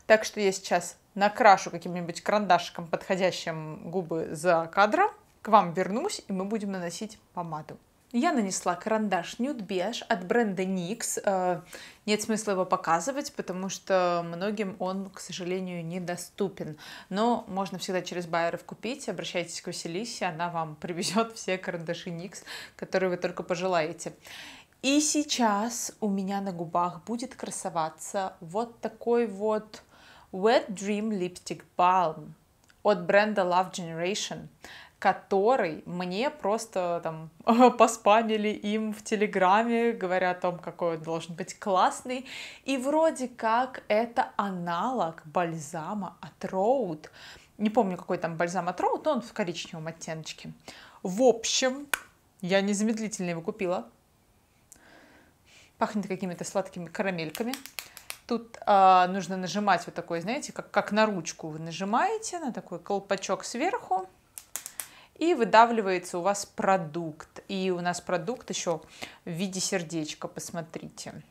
Так что я сейчас накрашу каким-нибудь карандашиком, подходящим губы за кадром, к вам вернусь, и мы будем наносить помаду. Я нанесла карандаш Nude Beige от бренда NYX. Э, нет смысла его показывать, потому что многим он, к сожалению, недоступен. Но можно всегда через байеров купить. Обращайтесь к Василисе, она вам привезет все карандаши NYX, которые вы только пожелаете. И сейчас у меня на губах будет красоваться вот такой вот Wet Dream Lipstick Balm от бренда Love Generation который мне просто там поспамили им в Телеграме, говоря о том, какой он должен быть классный. И вроде как это аналог бальзама от Роуд. Не помню, какой там бальзам от Роуд, но он в коричневом оттеночке. В общем, я незамедлительно его купила. Пахнет какими-то сладкими карамельками. Тут э, нужно нажимать вот такой, знаете, как, как на ручку вы нажимаете, на такой колпачок сверху и выдавливается у вас продукт. И у нас продукт еще в виде сердечка, посмотрите.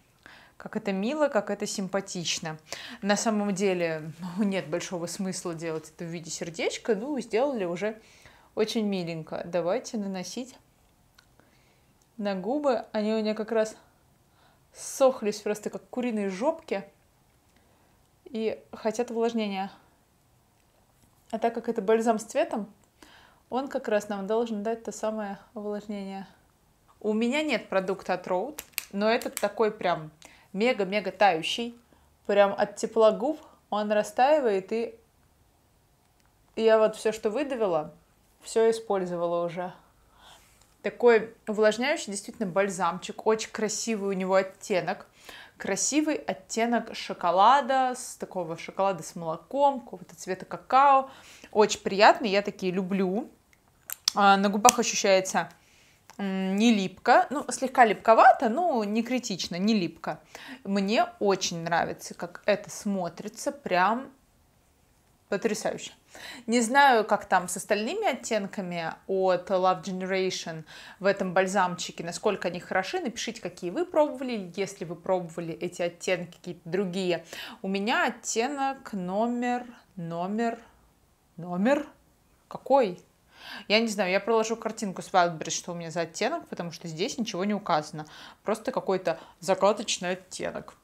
Как это мило, как это симпатично. На самом деле ну, нет большого смысла делать это в виде сердечка, ну, сделали уже очень миленько. Давайте наносить на губы. Они у меня как раз сохлись просто как куриные жопки и хотят увлажнения. А так как это бальзам с цветом, он как раз нам должен дать то самое увлажнение. У меня нет продукта от Роуд, но этот такой прям мега-мега тающий. Прям от тепла губ он растаивает, и я вот все, что выдавила, все использовала уже. Такой увлажняющий действительно бальзамчик, очень красивый у него оттенок. Красивый оттенок шоколада, с такого шоколада с молоком, какого-то цвета какао. Очень приятный, я такие люблю. А, на губах ощущается не липко, ну, слегка липковато, но не критично, не липко. Мне очень нравится, как это смотрится, прям потрясающе. Не знаю, как там с остальными оттенками от Love Generation в этом бальзамчике, насколько они хороши. Напишите, какие вы пробовали, если вы пробовали эти оттенки, какие-то другие. У меня оттенок номер, номер, номер, какой? Я не знаю, я проложу картинку с Wildberries, что у меня за оттенок, потому что здесь ничего не указано. Просто какой-то закаточный оттенок.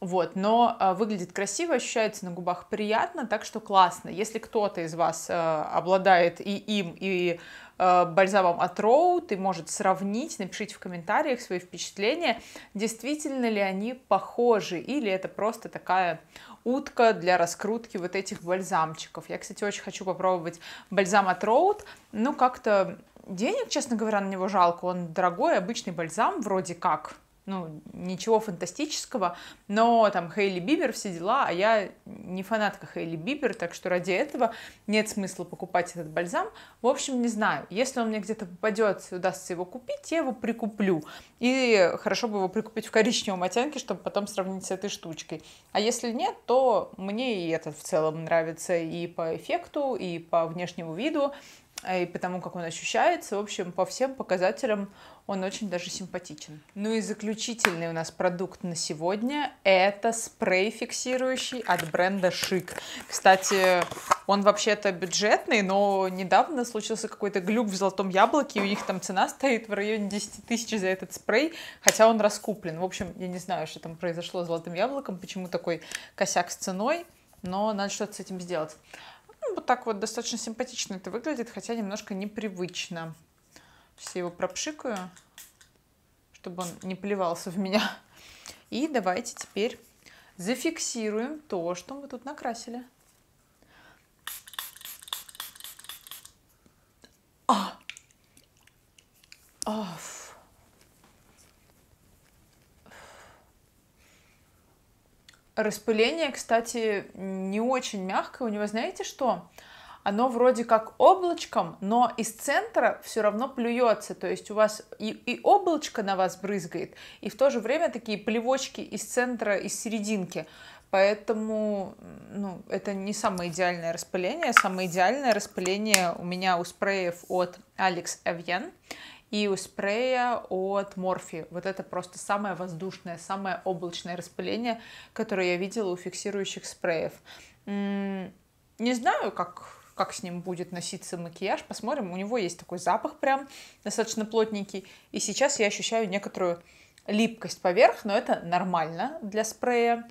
Вот, но э, выглядит красиво, ощущается на губах приятно, так что классно. Если кто-то из вас э, обладает и им, и э, бальзамом от Роу, ты может сравнить, напишите в комментариях свои впечатления, действительно ли они похожи, или это просто такая утка для раскрутки вот этих бальзамчиков. Я, кстати, очень хочу попробовать бальзам от Роуд, ну как-то денег, честно говоря, на него жалко, он дорогой, обычный бальзам вроде как, ну, ничего фантастического, но там Хейли Бибер, все дела, а я не фанатка Хейли Бибер, так что ради этого нет смысла покупать этот бальзам. В общем, не знаю, если он мне где-то попадет, удастся его купить, я его прикуплю. И хорошо бы его прикупить в коричневом оттенке, чтобы потом сравнить с этой штучкой. А если нет, то мне и этот в целом нравится и по эффекту, и по внешнему виду, а и потому как он ощущается, в общем, по всем показателям он очень даже симпатичен. Ну и заключительный у нас продукт на сегодня – это спрей фиксирующий от бренда Шик. Кстати, он вообще-то бюджетный, но недавно случился какой-то глюк в «Золотом яблоке», и у них там цена стоит в районе 10 тысяч за этот спрей, хотя он раскуплен. В общем, я не знаю, что там произошло с «Золотым яблоком», почему такой косяк с ценой, но надо что-то с этим сделать. Ну, вот так вот достаточно симпатично это выглядит, хотя немножко непривычно. Все его пропшикаю, чтобы он не плевался в меня. И давайте теперь зафиксируем то, что мы тут накрасили. А! А! Распыление, кстати, не очень мягкое. У него, знаете что? Оно вроде как облачком, но из центра все равно плюется. То есть у вас и, и облачко на вас брызгает, и в то же время такие плевочки из центра, из серединки. Поэтому ну, это не самое идеальное распыление. Самое идеальное распыление у меня у спреев от Алекс Avian и у спрея от Морфи Вот это просто самое воздушное, самое облачное распыление, которое я видела у фиксирующих спреев. Не знаю, как как с ним будет носиться макияж, посмотрим. У него есть такой запах прям достаточно плотненький. И сейчас я ощущаю некоторую липкость поверх, но это нормально для спрея.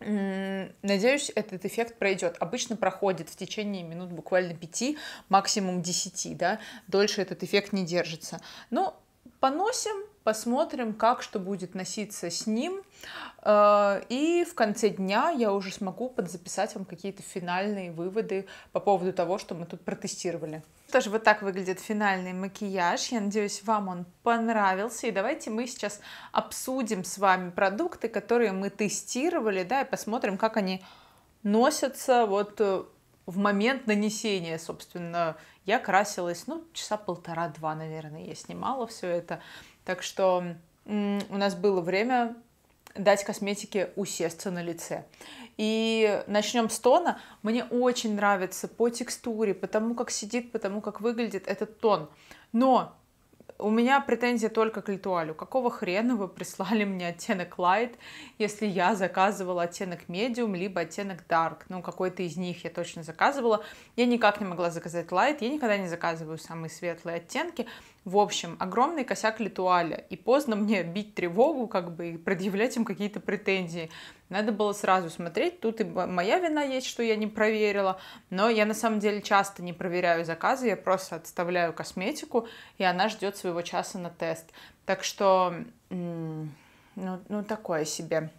Надеюсь, этот эффект пройдет. Обычно проходит в течение минут буквально 5, максимум 10, да, дольше этот эффект не держится. Но ну, поносим, посмотрим, как что будет носиться с ним. Э, и в конце дня я уже смогу подзаписать вам какие-то финальные выводы по поводу того, что мы тут протестировали. же вот так выглядит финальный макияж. Я надеюсь, вам он понравился. И давайте мы сейчас обсудим с вами продукты, которые мы тестировали, да, и посмотрим, как они носятся вот э, в момент нанесения, собственно, я красилась, ну, часа полтора-два, наверное, я снимала все это. Так что у нас было время дать косметике усесться на лице. И начнем с тона. Мне очень нравится по текстуре, потому как сидит, потому как выглядит этот тон. Но у меня претензия только к литуалю. Какого хрена вы прислали мне оттенок light, если я заказывала оттенок medium, либо оттенок dark? Ну, какой-то из них я точно заказывала. Я никак не могла заказать light, я никогда не заказываю самые светлые оттенки. В общем, огромный косяк Литуаля. И поздно мне бить тревогу, как бы, и предъявлять им какие-то претензии. Надо было сразу смотреть. Тут и моя вина есть, что я не проверила. Но я на самом деле часто не проверяю заказы. Я просто отставляю косметику, и она ждет своего часа на тест. Так что, ну, ну такое себе.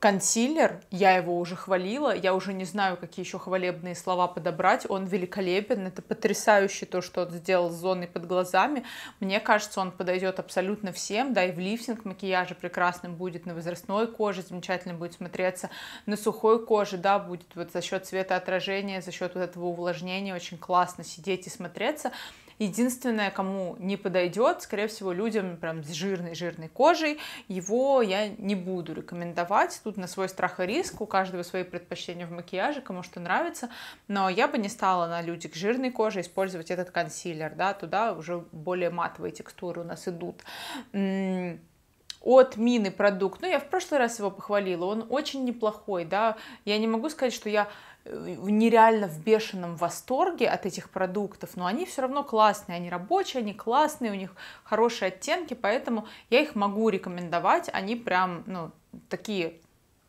Консилер, я его уже хвалила, я уже не знаю, какие еще хвалебные слова подобрать, он великолепен, это потрясающе то, что он сделал с зоной под глазами, мне кажется, он подойдет абсолютно всем, да, и в лифтинг макияжа прекрасным будет, на возрастной коже замечательно будет смотреться, на сухой коже, да, будет вот за счет цвета отражения, за счет вот этого увлажнения очень классно сидеть и смотреться, Единственное, кому не подойдет, скорее всего, людям прям с жирной-жирной кожей, его я не буду рекомендовать. Тут на свой страх и риск, у каждого свои предпочтения в макияже, кому что нравится. Но я бы не стала на людях с жирной кожей использовать этот консилер, да, туда уже более матовые текстуры у нас идут от мины продукт. Ну, я в прошлый раз его похвалила, он очень неплохой, да. Я не могу сказать, что я нереально в бешеном восторге от этих продуктов, но они все равно классные, они рабочие, они классные, у них хорошие оттенки, поэтому я их могу рекомендовать, они прям, ну, такие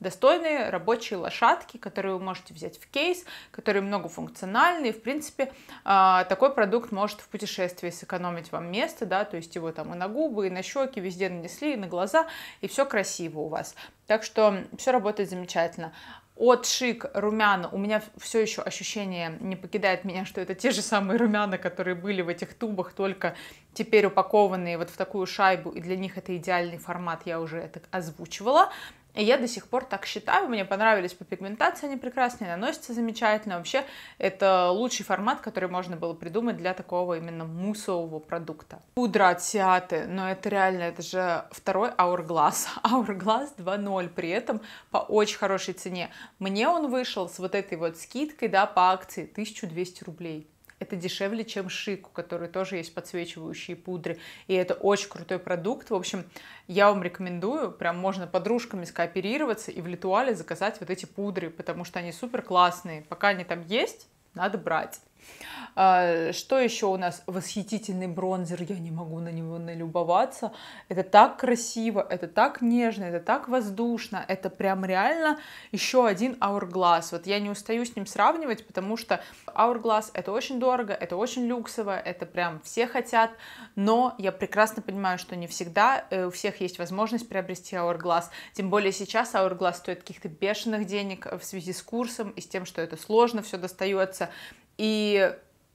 достойные рабочие лошадки, которые вы можете взять в кейс, которые многофункциональные. В принципе, а, такой продукт может в путешествии сэкономить вам место, да, то есть его там и на губы, и на щеки везде нанесли, и на глаза, и все красиво у вас. Так что все работает замечательно от шик румяна, у меня все еще ощущение не покидает меня, что это те же самые румяна, которые были в этих тубах, только теперь упакованные вот в такую шайбу, и для них это идеальный формат, я уже это озвучивала. И я до сих пор так считаю, мне понравились по пигментации, они прекрасные, наносятся замечательно. Вообще, это лучший формат, который можно было придумать для такого именно мусового продукта. Пудра от Сиаты, но это реально, это же второй Hourglass, Hourglass 2.0, при этом по очень хорошей цене. Мне он вышел с вот этой вот скидкой, да, по акции 1200 рублей это дешевле, чем Шик, у которой тоже есть подсвечивающие пудры. И это очень крутой продукт. В общем, я вам рекомендую, прям можно подружками скооперироваться и в Литуале заказать вот эти пудры, потому что они супер классные. Пока они там есть, надо брать. А, что еще у нас? Восхитительный бронзер, я не могу на него налюбоваться. Это так красиво, это так нежно, это так воздушно, это прям реально еще один Hourglass. Вот я не устаю с ним сравнивать, потому что Hourglass это очень дорого, это очень люксово, это прям все хотят, но я прекрасно понимаю, что не всегда э, у всех есть возможность приобрести Hourglass, тем более сейчас Hourglass стоит каких-то бешеных денег э, в связи с курсом и с тем, что это сложно, все достается, и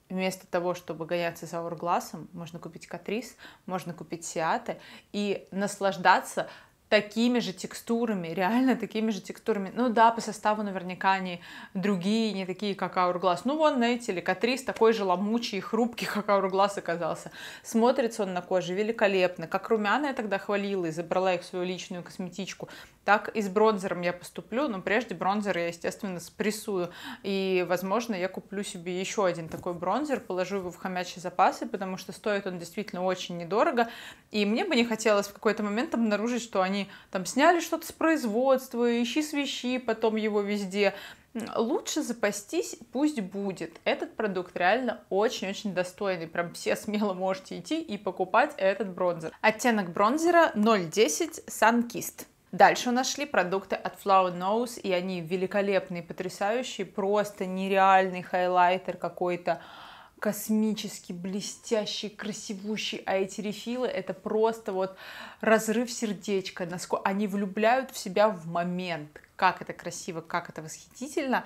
вместо того, чтобы гоняться за Hourglass, можно купить Катрис, можно купить Сиаты и наслаждаться такими же текстурами, реально такими же текстурами. Ну да, по составу наверняка они другие, не такие, как Hourglass. Ну вон, знаете, Ликатрис такой же ломучий и хрупкий, как Hourglass оказался. Смотрится он на коже великолепно. Как румяна я тогда хвалила и забрала их в свою личную косметичку, так и с бронзером я поступлю, но прежде бронзер я, естественно, спрессую. И, возможно, я куплю себе еще один такой бронзер, положу его в хомячие запасы, потому что стоит он действительно очень недорого. И мне бы не хотелось в какой-то момент обнаружить, что они они там сняли что-то с производства, ищи свищи, потом его везде. Лучше запастись, пусть будет. Этот продукт реально очень-очень достойный. Прям все смело можете идти и покупать этот бронзер. Оттенок бронзера 010 Sunkist. Дальше у нас шли продукты от Flower Nose, и они великолепные, потрясающие, просто нереальный хайлайтер какой-то, космический, блестящий, красивущий, а эти рефилы это просто вот разрыв сердечка, насколько они влюбляют в себя в момент, как это красиво, как это восхитительно,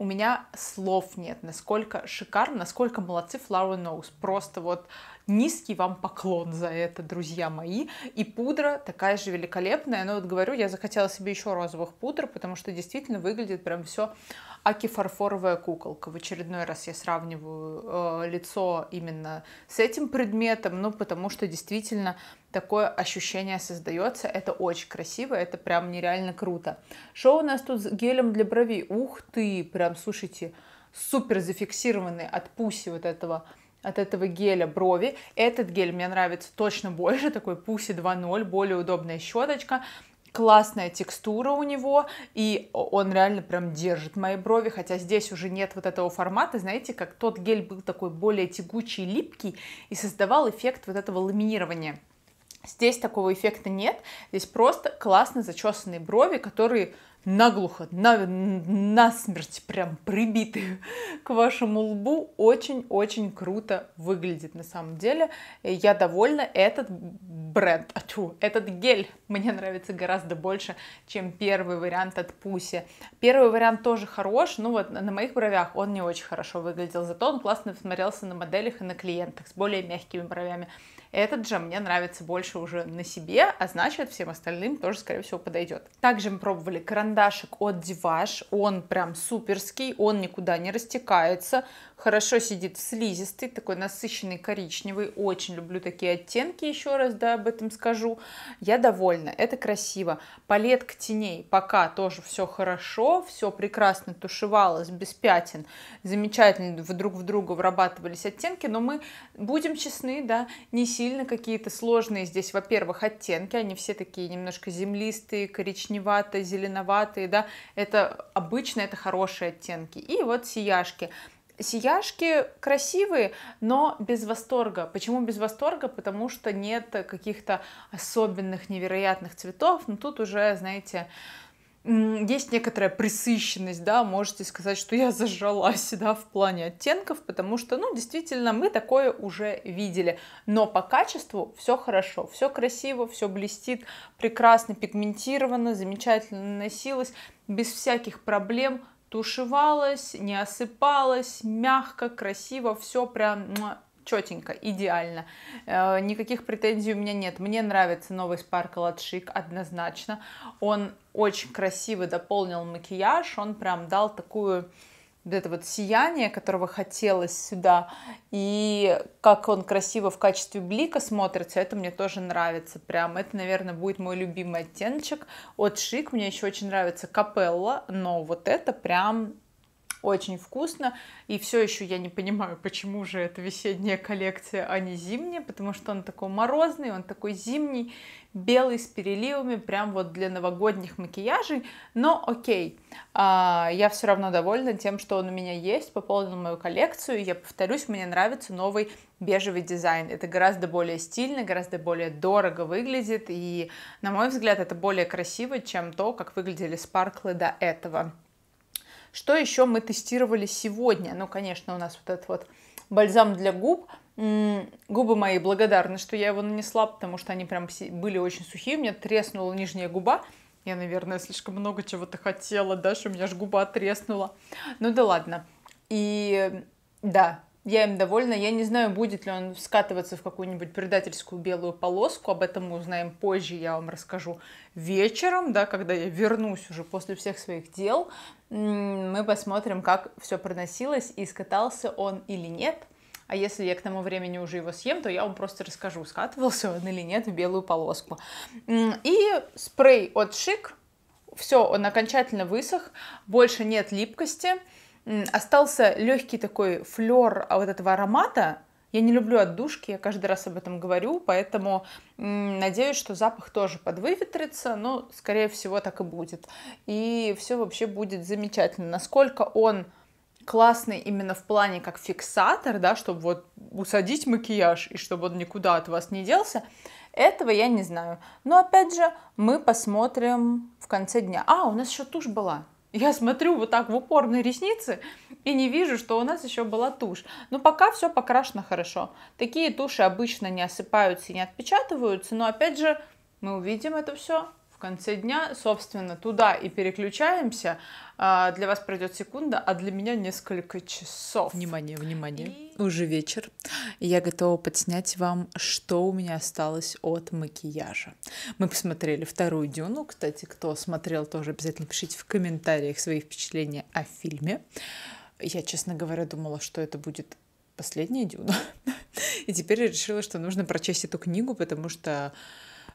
у меня слов нет, насколько шикарно, насколько молодцы Flower Nose. Просто вот низкий вам поклон за это, друзья мои. И пудра такая же великолепная. Но вот говорю, я захотела себе еще розовых пудр, потому что действительно выглядит прям все аки фарфоровая куколка. В очередной раз я сравниваю э, лицо именно с этим предметом, ну, потому что действительно такое ощущение создается. Это очень красиво, это прям нереально круто. Что у нас тут с гелем для бровей? Ух ты, прям, слушайте, супер зафиксированный от пуси вот этого от этого геля брови. Этот гель мне нравится точно больше, такой пуси 2.0, более удобная щеточка классная текстура у него, и он реально прям держит мои брови, хотя здесь уже нет вот этого формата, знаете, как тот гель был такой более тягучий, липкий, и создавал эффект вот этого ламинирования. Здесь такого эффекта нет, здесь просто классно зачесанные брови, которые наглухо, на, насмерть прям прибиты к вашему лбу. Очень-очень круто выглядит на самом деле. Я довольна. Этот бренд, атю, этот гель мне нравится гораздо больше, чем первый вариант от Пуси. Первый вариант тоже хорош, но вот на моих бровях он не очень хорошо выглядел, зато он классно смотрелся на моделях и на клиентах с более мягкими бровями. Этот же мне нравится больше уже на себе, а значит всем остальным тоже, скорее всего, подойдет. Также мы пробовали карандашик от Divash, он прям суперский, он никуда не растекается, хорошо сидит слизистый, такой насыщенный коричневый, очень люблю такие оттенки, еще раз, да, об этом скажу. Я довольна, это красиво. Палетка теней пока тоже все хорошо, все прекрасно тушевалось, без пятен, замечательно друг в друга вырабатывались оттенки, но мы, будем честны, да, не сильно сильно какие-то сложные здесь, во-первых, оттенки, они все такие немножко землистые, коричневатые, зеленоватые, да, это обычно это хорошие оттенки. И вот сияшки. Сияшки красивые, но без восторга. Почему без восторга? Потому что нет каких-то особенных, невероятных цветов. Но тут уже, знаете, есть некоторая присыщенность, да, можете сказать, что я зажралась, да, в плане оттенков, потому что, ну, действительно, мы такое уже видели, но по качеству все хорошо, все красиво, все блестит, прекрасно пигментировано, замечательно наносилось, без всяких проблем, тушевалась, не осыпалась, мягко, красиво, все прям четенько, идеально. Э, никаких претензий у меня нет. Мне нравится новый Sparkle от Chic однозначно. Он очень красиво дополнил макияж, он прям дал такую вот это вот сияние, которого хотелось сюда, и как он красиво в качестве блика смотрится, это мне тоже нравится прям. Это, наверное, будет мой любимый оттеночек от Шик. Мне еще очень нравится капелла, но вот это прям очень вкусно. И все еще я не понимаю, почему же это весенняя коллекция, а не зимняя, потому что он такой морозный, он такой зимний, белый с переливами, прям вот для новогодних макияжей. Но окей, а, я все равно довольна тем, что он у меня есть, пополнил мою коллекцию. Я повторюсь, мне нравится новый бежевый дизайн. Это гораздо более стильно, гораздо более дорого выглядит, и, на мой взгляд, это более красиво, чем то, как выглядели спарклы до этого. Что еще мы тестировали сегодня? Ну, конечно, у нас вот этот вот бальзам для губ. Губы мои благодарны, что я его нанесла, потому что они прям были очень сухие. У меня треснула нижняя губа. Я, наверное, слишком много чего-то хотела, да, что у меня же губа треснула. Ну да ладно. И да, я им довольна. Я не знаю, будет ли он скатываться в какую-нибудь предательскую белую полоску. Об этом мы узнаем позже, я вам расскажу вечером, да, когда я вернусь уже после всех своих дел. Мы посмотрим, как все проносилось и скатался он или нет. А если я к тому времени уже его съем, то я вам просто расскажу, скатывался он или нет в белую полоску. И спрей от Шик. Все, он окончательно высох, больше нет липкости остался легкий такой флер а, вот этого аромата. Я не люблю отдушки, я каждый раз об этом говорю, поэтому надеюсь, что запах тоже подвыветрится, но, скорее всего, так и будет. И все вообще будет замечательно. Насколько он классный именно в плане как фиксатор, да, чтобы вот усадить макияж и чтобы он никуда от вас не делся, этого я не знаю. Но опять же, мы посмотрим в конце дня. А, у нас еще тушь была. Я смотрю вот так в упор на ресницы и не вижу, что у нас еще была тушь. Но пока все покрашено хорошо. Такие туши обычно не осыпаются и не отпечатываются, но опять же мы увидим это все в конце дня, собственно, туда и переключаемся. А, для вас пройдет секунда, а для меня несколько часов. Внимание, внимание. И... Уже вечер. И я готова подснять вам, что у меня осталось от макияжа. Мы посмотрели вторую дюну. Кстати, кто смотрел, тоже обязательно пишите в комментариях свои впечатления о фильме. Я, честно говоря, думала, что это будет последняя дюна. И теперь я решила, что нужно прочесть эту книгу, потому что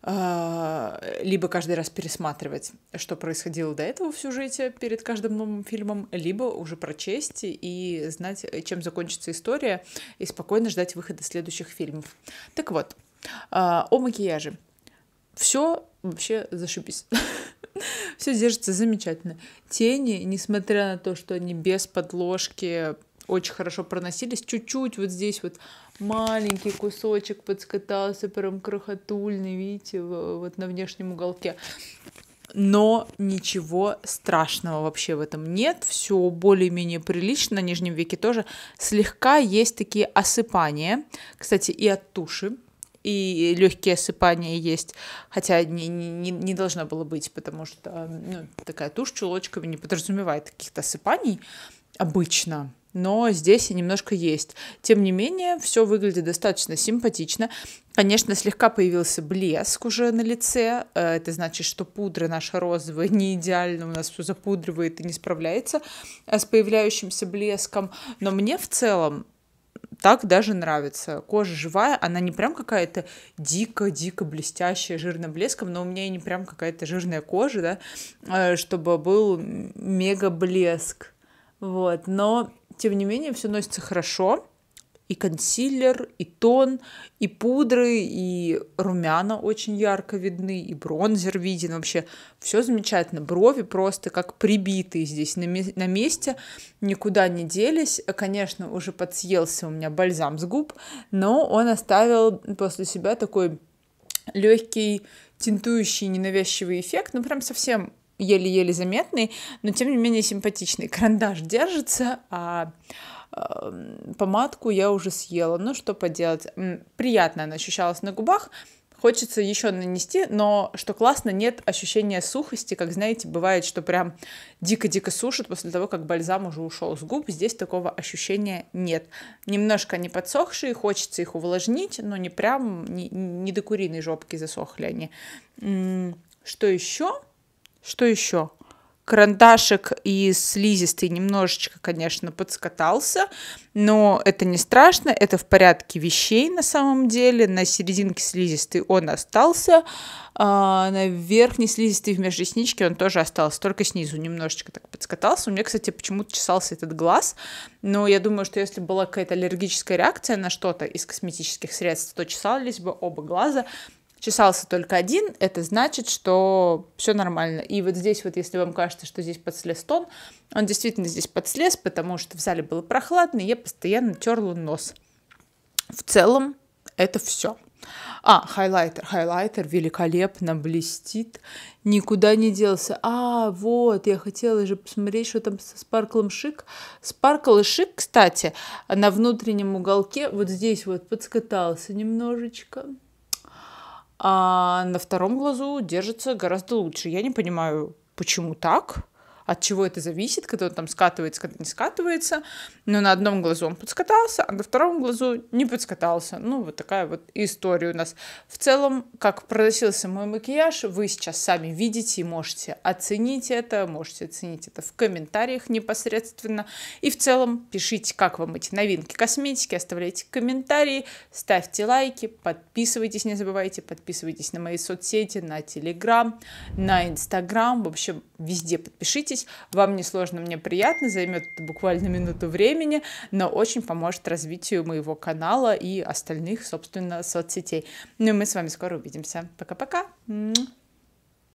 Э, либо каждый раз пересматривать, что происходило до этого в сюжете перед каждым новым фильмом, либо уже прочесть и знать, э, чем закончится история, и спокойно ждать выхода следующих фильмов. Так вот, э, о макияже. Все вообще зашибись. Все держится замечательно. Тени, несмотря на то, что они без подложки, очень хорошо проносились. Чуть-чуть вот здесь вот маленький кусочек подскатался, прям крохотульный, видите, вот на внешнем уголке. Но ничего страшного вообще в этом нет. Все более-менее прилично, на нижнем веке тоже. Слегка есть такие осыпания, кстати, и от туши и легкие осыпания есть, хотя не, не, не должно было быть, потому что ну, такая тушь чулочками не подразумевает каких-то осыпаний обычно но здесь и немножко есть. Тем не менее, все выглядит достаточно симпатично. Конечно, слегка появился блеск уже на лице. Э, это значит, что пудра наша розовая не идеально у нас все запудривает и не справляется э, с появляющимся блеском. Но мне в целом так даже нравится. Кожа живая, она не прям какая-то дико-дико блестящая, жирным блеском, но у меня и не прям какая-то жирная кожа, да, э, чтобы был мега блеск. Вот, но тем не менее, все носится хорошо. И консилер, и тон, и пудры, и румяна очень ярко видны, и бронзер виден. Вообще все замечательно. Брови просто как прибитые здесь на, на месте, никуда не делись. Конечно, уже подсъелся у меня бальзам с губ, но он оставил после себя такой легкий тинтующий ненавязчивый эффект, ну прям совсем еле-еле заметный, но тем не менее симпатичный. Карандаш держится, а, а помадку я уже съела. Ну, что поделать. Приятно она ощущалась на губах. Хочется еще нанести, но что классно, нет ощущения сухости, как знаете, бывает, что прям дико-дико сушит после того, как бальзам уже ушел с губ. Здесь такого ощущения нет. Немножко они подсохшие, хочется их увлажнить, но не прям не, не до куриной жопки засохли они. Что еще? Что еще? карандашик и слизистый немножечко, конечно, подскатался, но это не страшно, это в порядке вещей на самом деле. На серединке слизистый он остался, а на верхней слизистой в межресничке он тоже остался, только снизу немножечко так подскатался. У меня, кстати, почему-то чесался этот глаз, но я думаю, что если была какая-то аллергическая реакция на что-то из косметических средств, то чесались бы оба глаза, чесался только один, это значит, что все нормально. И вот здесь вот, если вам кажется, что здесь подслез тон, он действительно здесь подслез, потому что в зале было прохладно, и я постоянно терла нос. В целом это все. А, хайлайтер. Хайлайтер великолепно блестит, никуда не делся. А, вот, я хотела же посмотреть, что там со спарклом шик. Спаркл и шик, кстати, на внутреннем уголке вот здесь вот подскатался немножечко а на втором глазу держится гораздо лучше. Я не понимаю, почему так, от чего это зависит, когда он там скатывается, когда не скатывается. Но на одном глазу он подскатался, а на втором глазу не подскатался. Ну, вот такая вот история у нас. В целом, как проносился мой макияж, вы сейчас сами видите и можете оценить это, можете оценить это в комментариях непосредственно. И в целом пишите, как вам эти новинки косметики, оставляйте комментарии, ставьте лайки, подписывайтесь, не забывайте, подписывайтесь на мои соцсети, на Телеграм, на Инстаграм, в общем, везде подпишитесь Подпишитесь, вам не сложно, мне приятно, займет буквально минуту времени, но очень поможет развитию моего канала и остальных, собственно, соцсетей. Ну и мы с вами скоро увидимся. Пока-пока!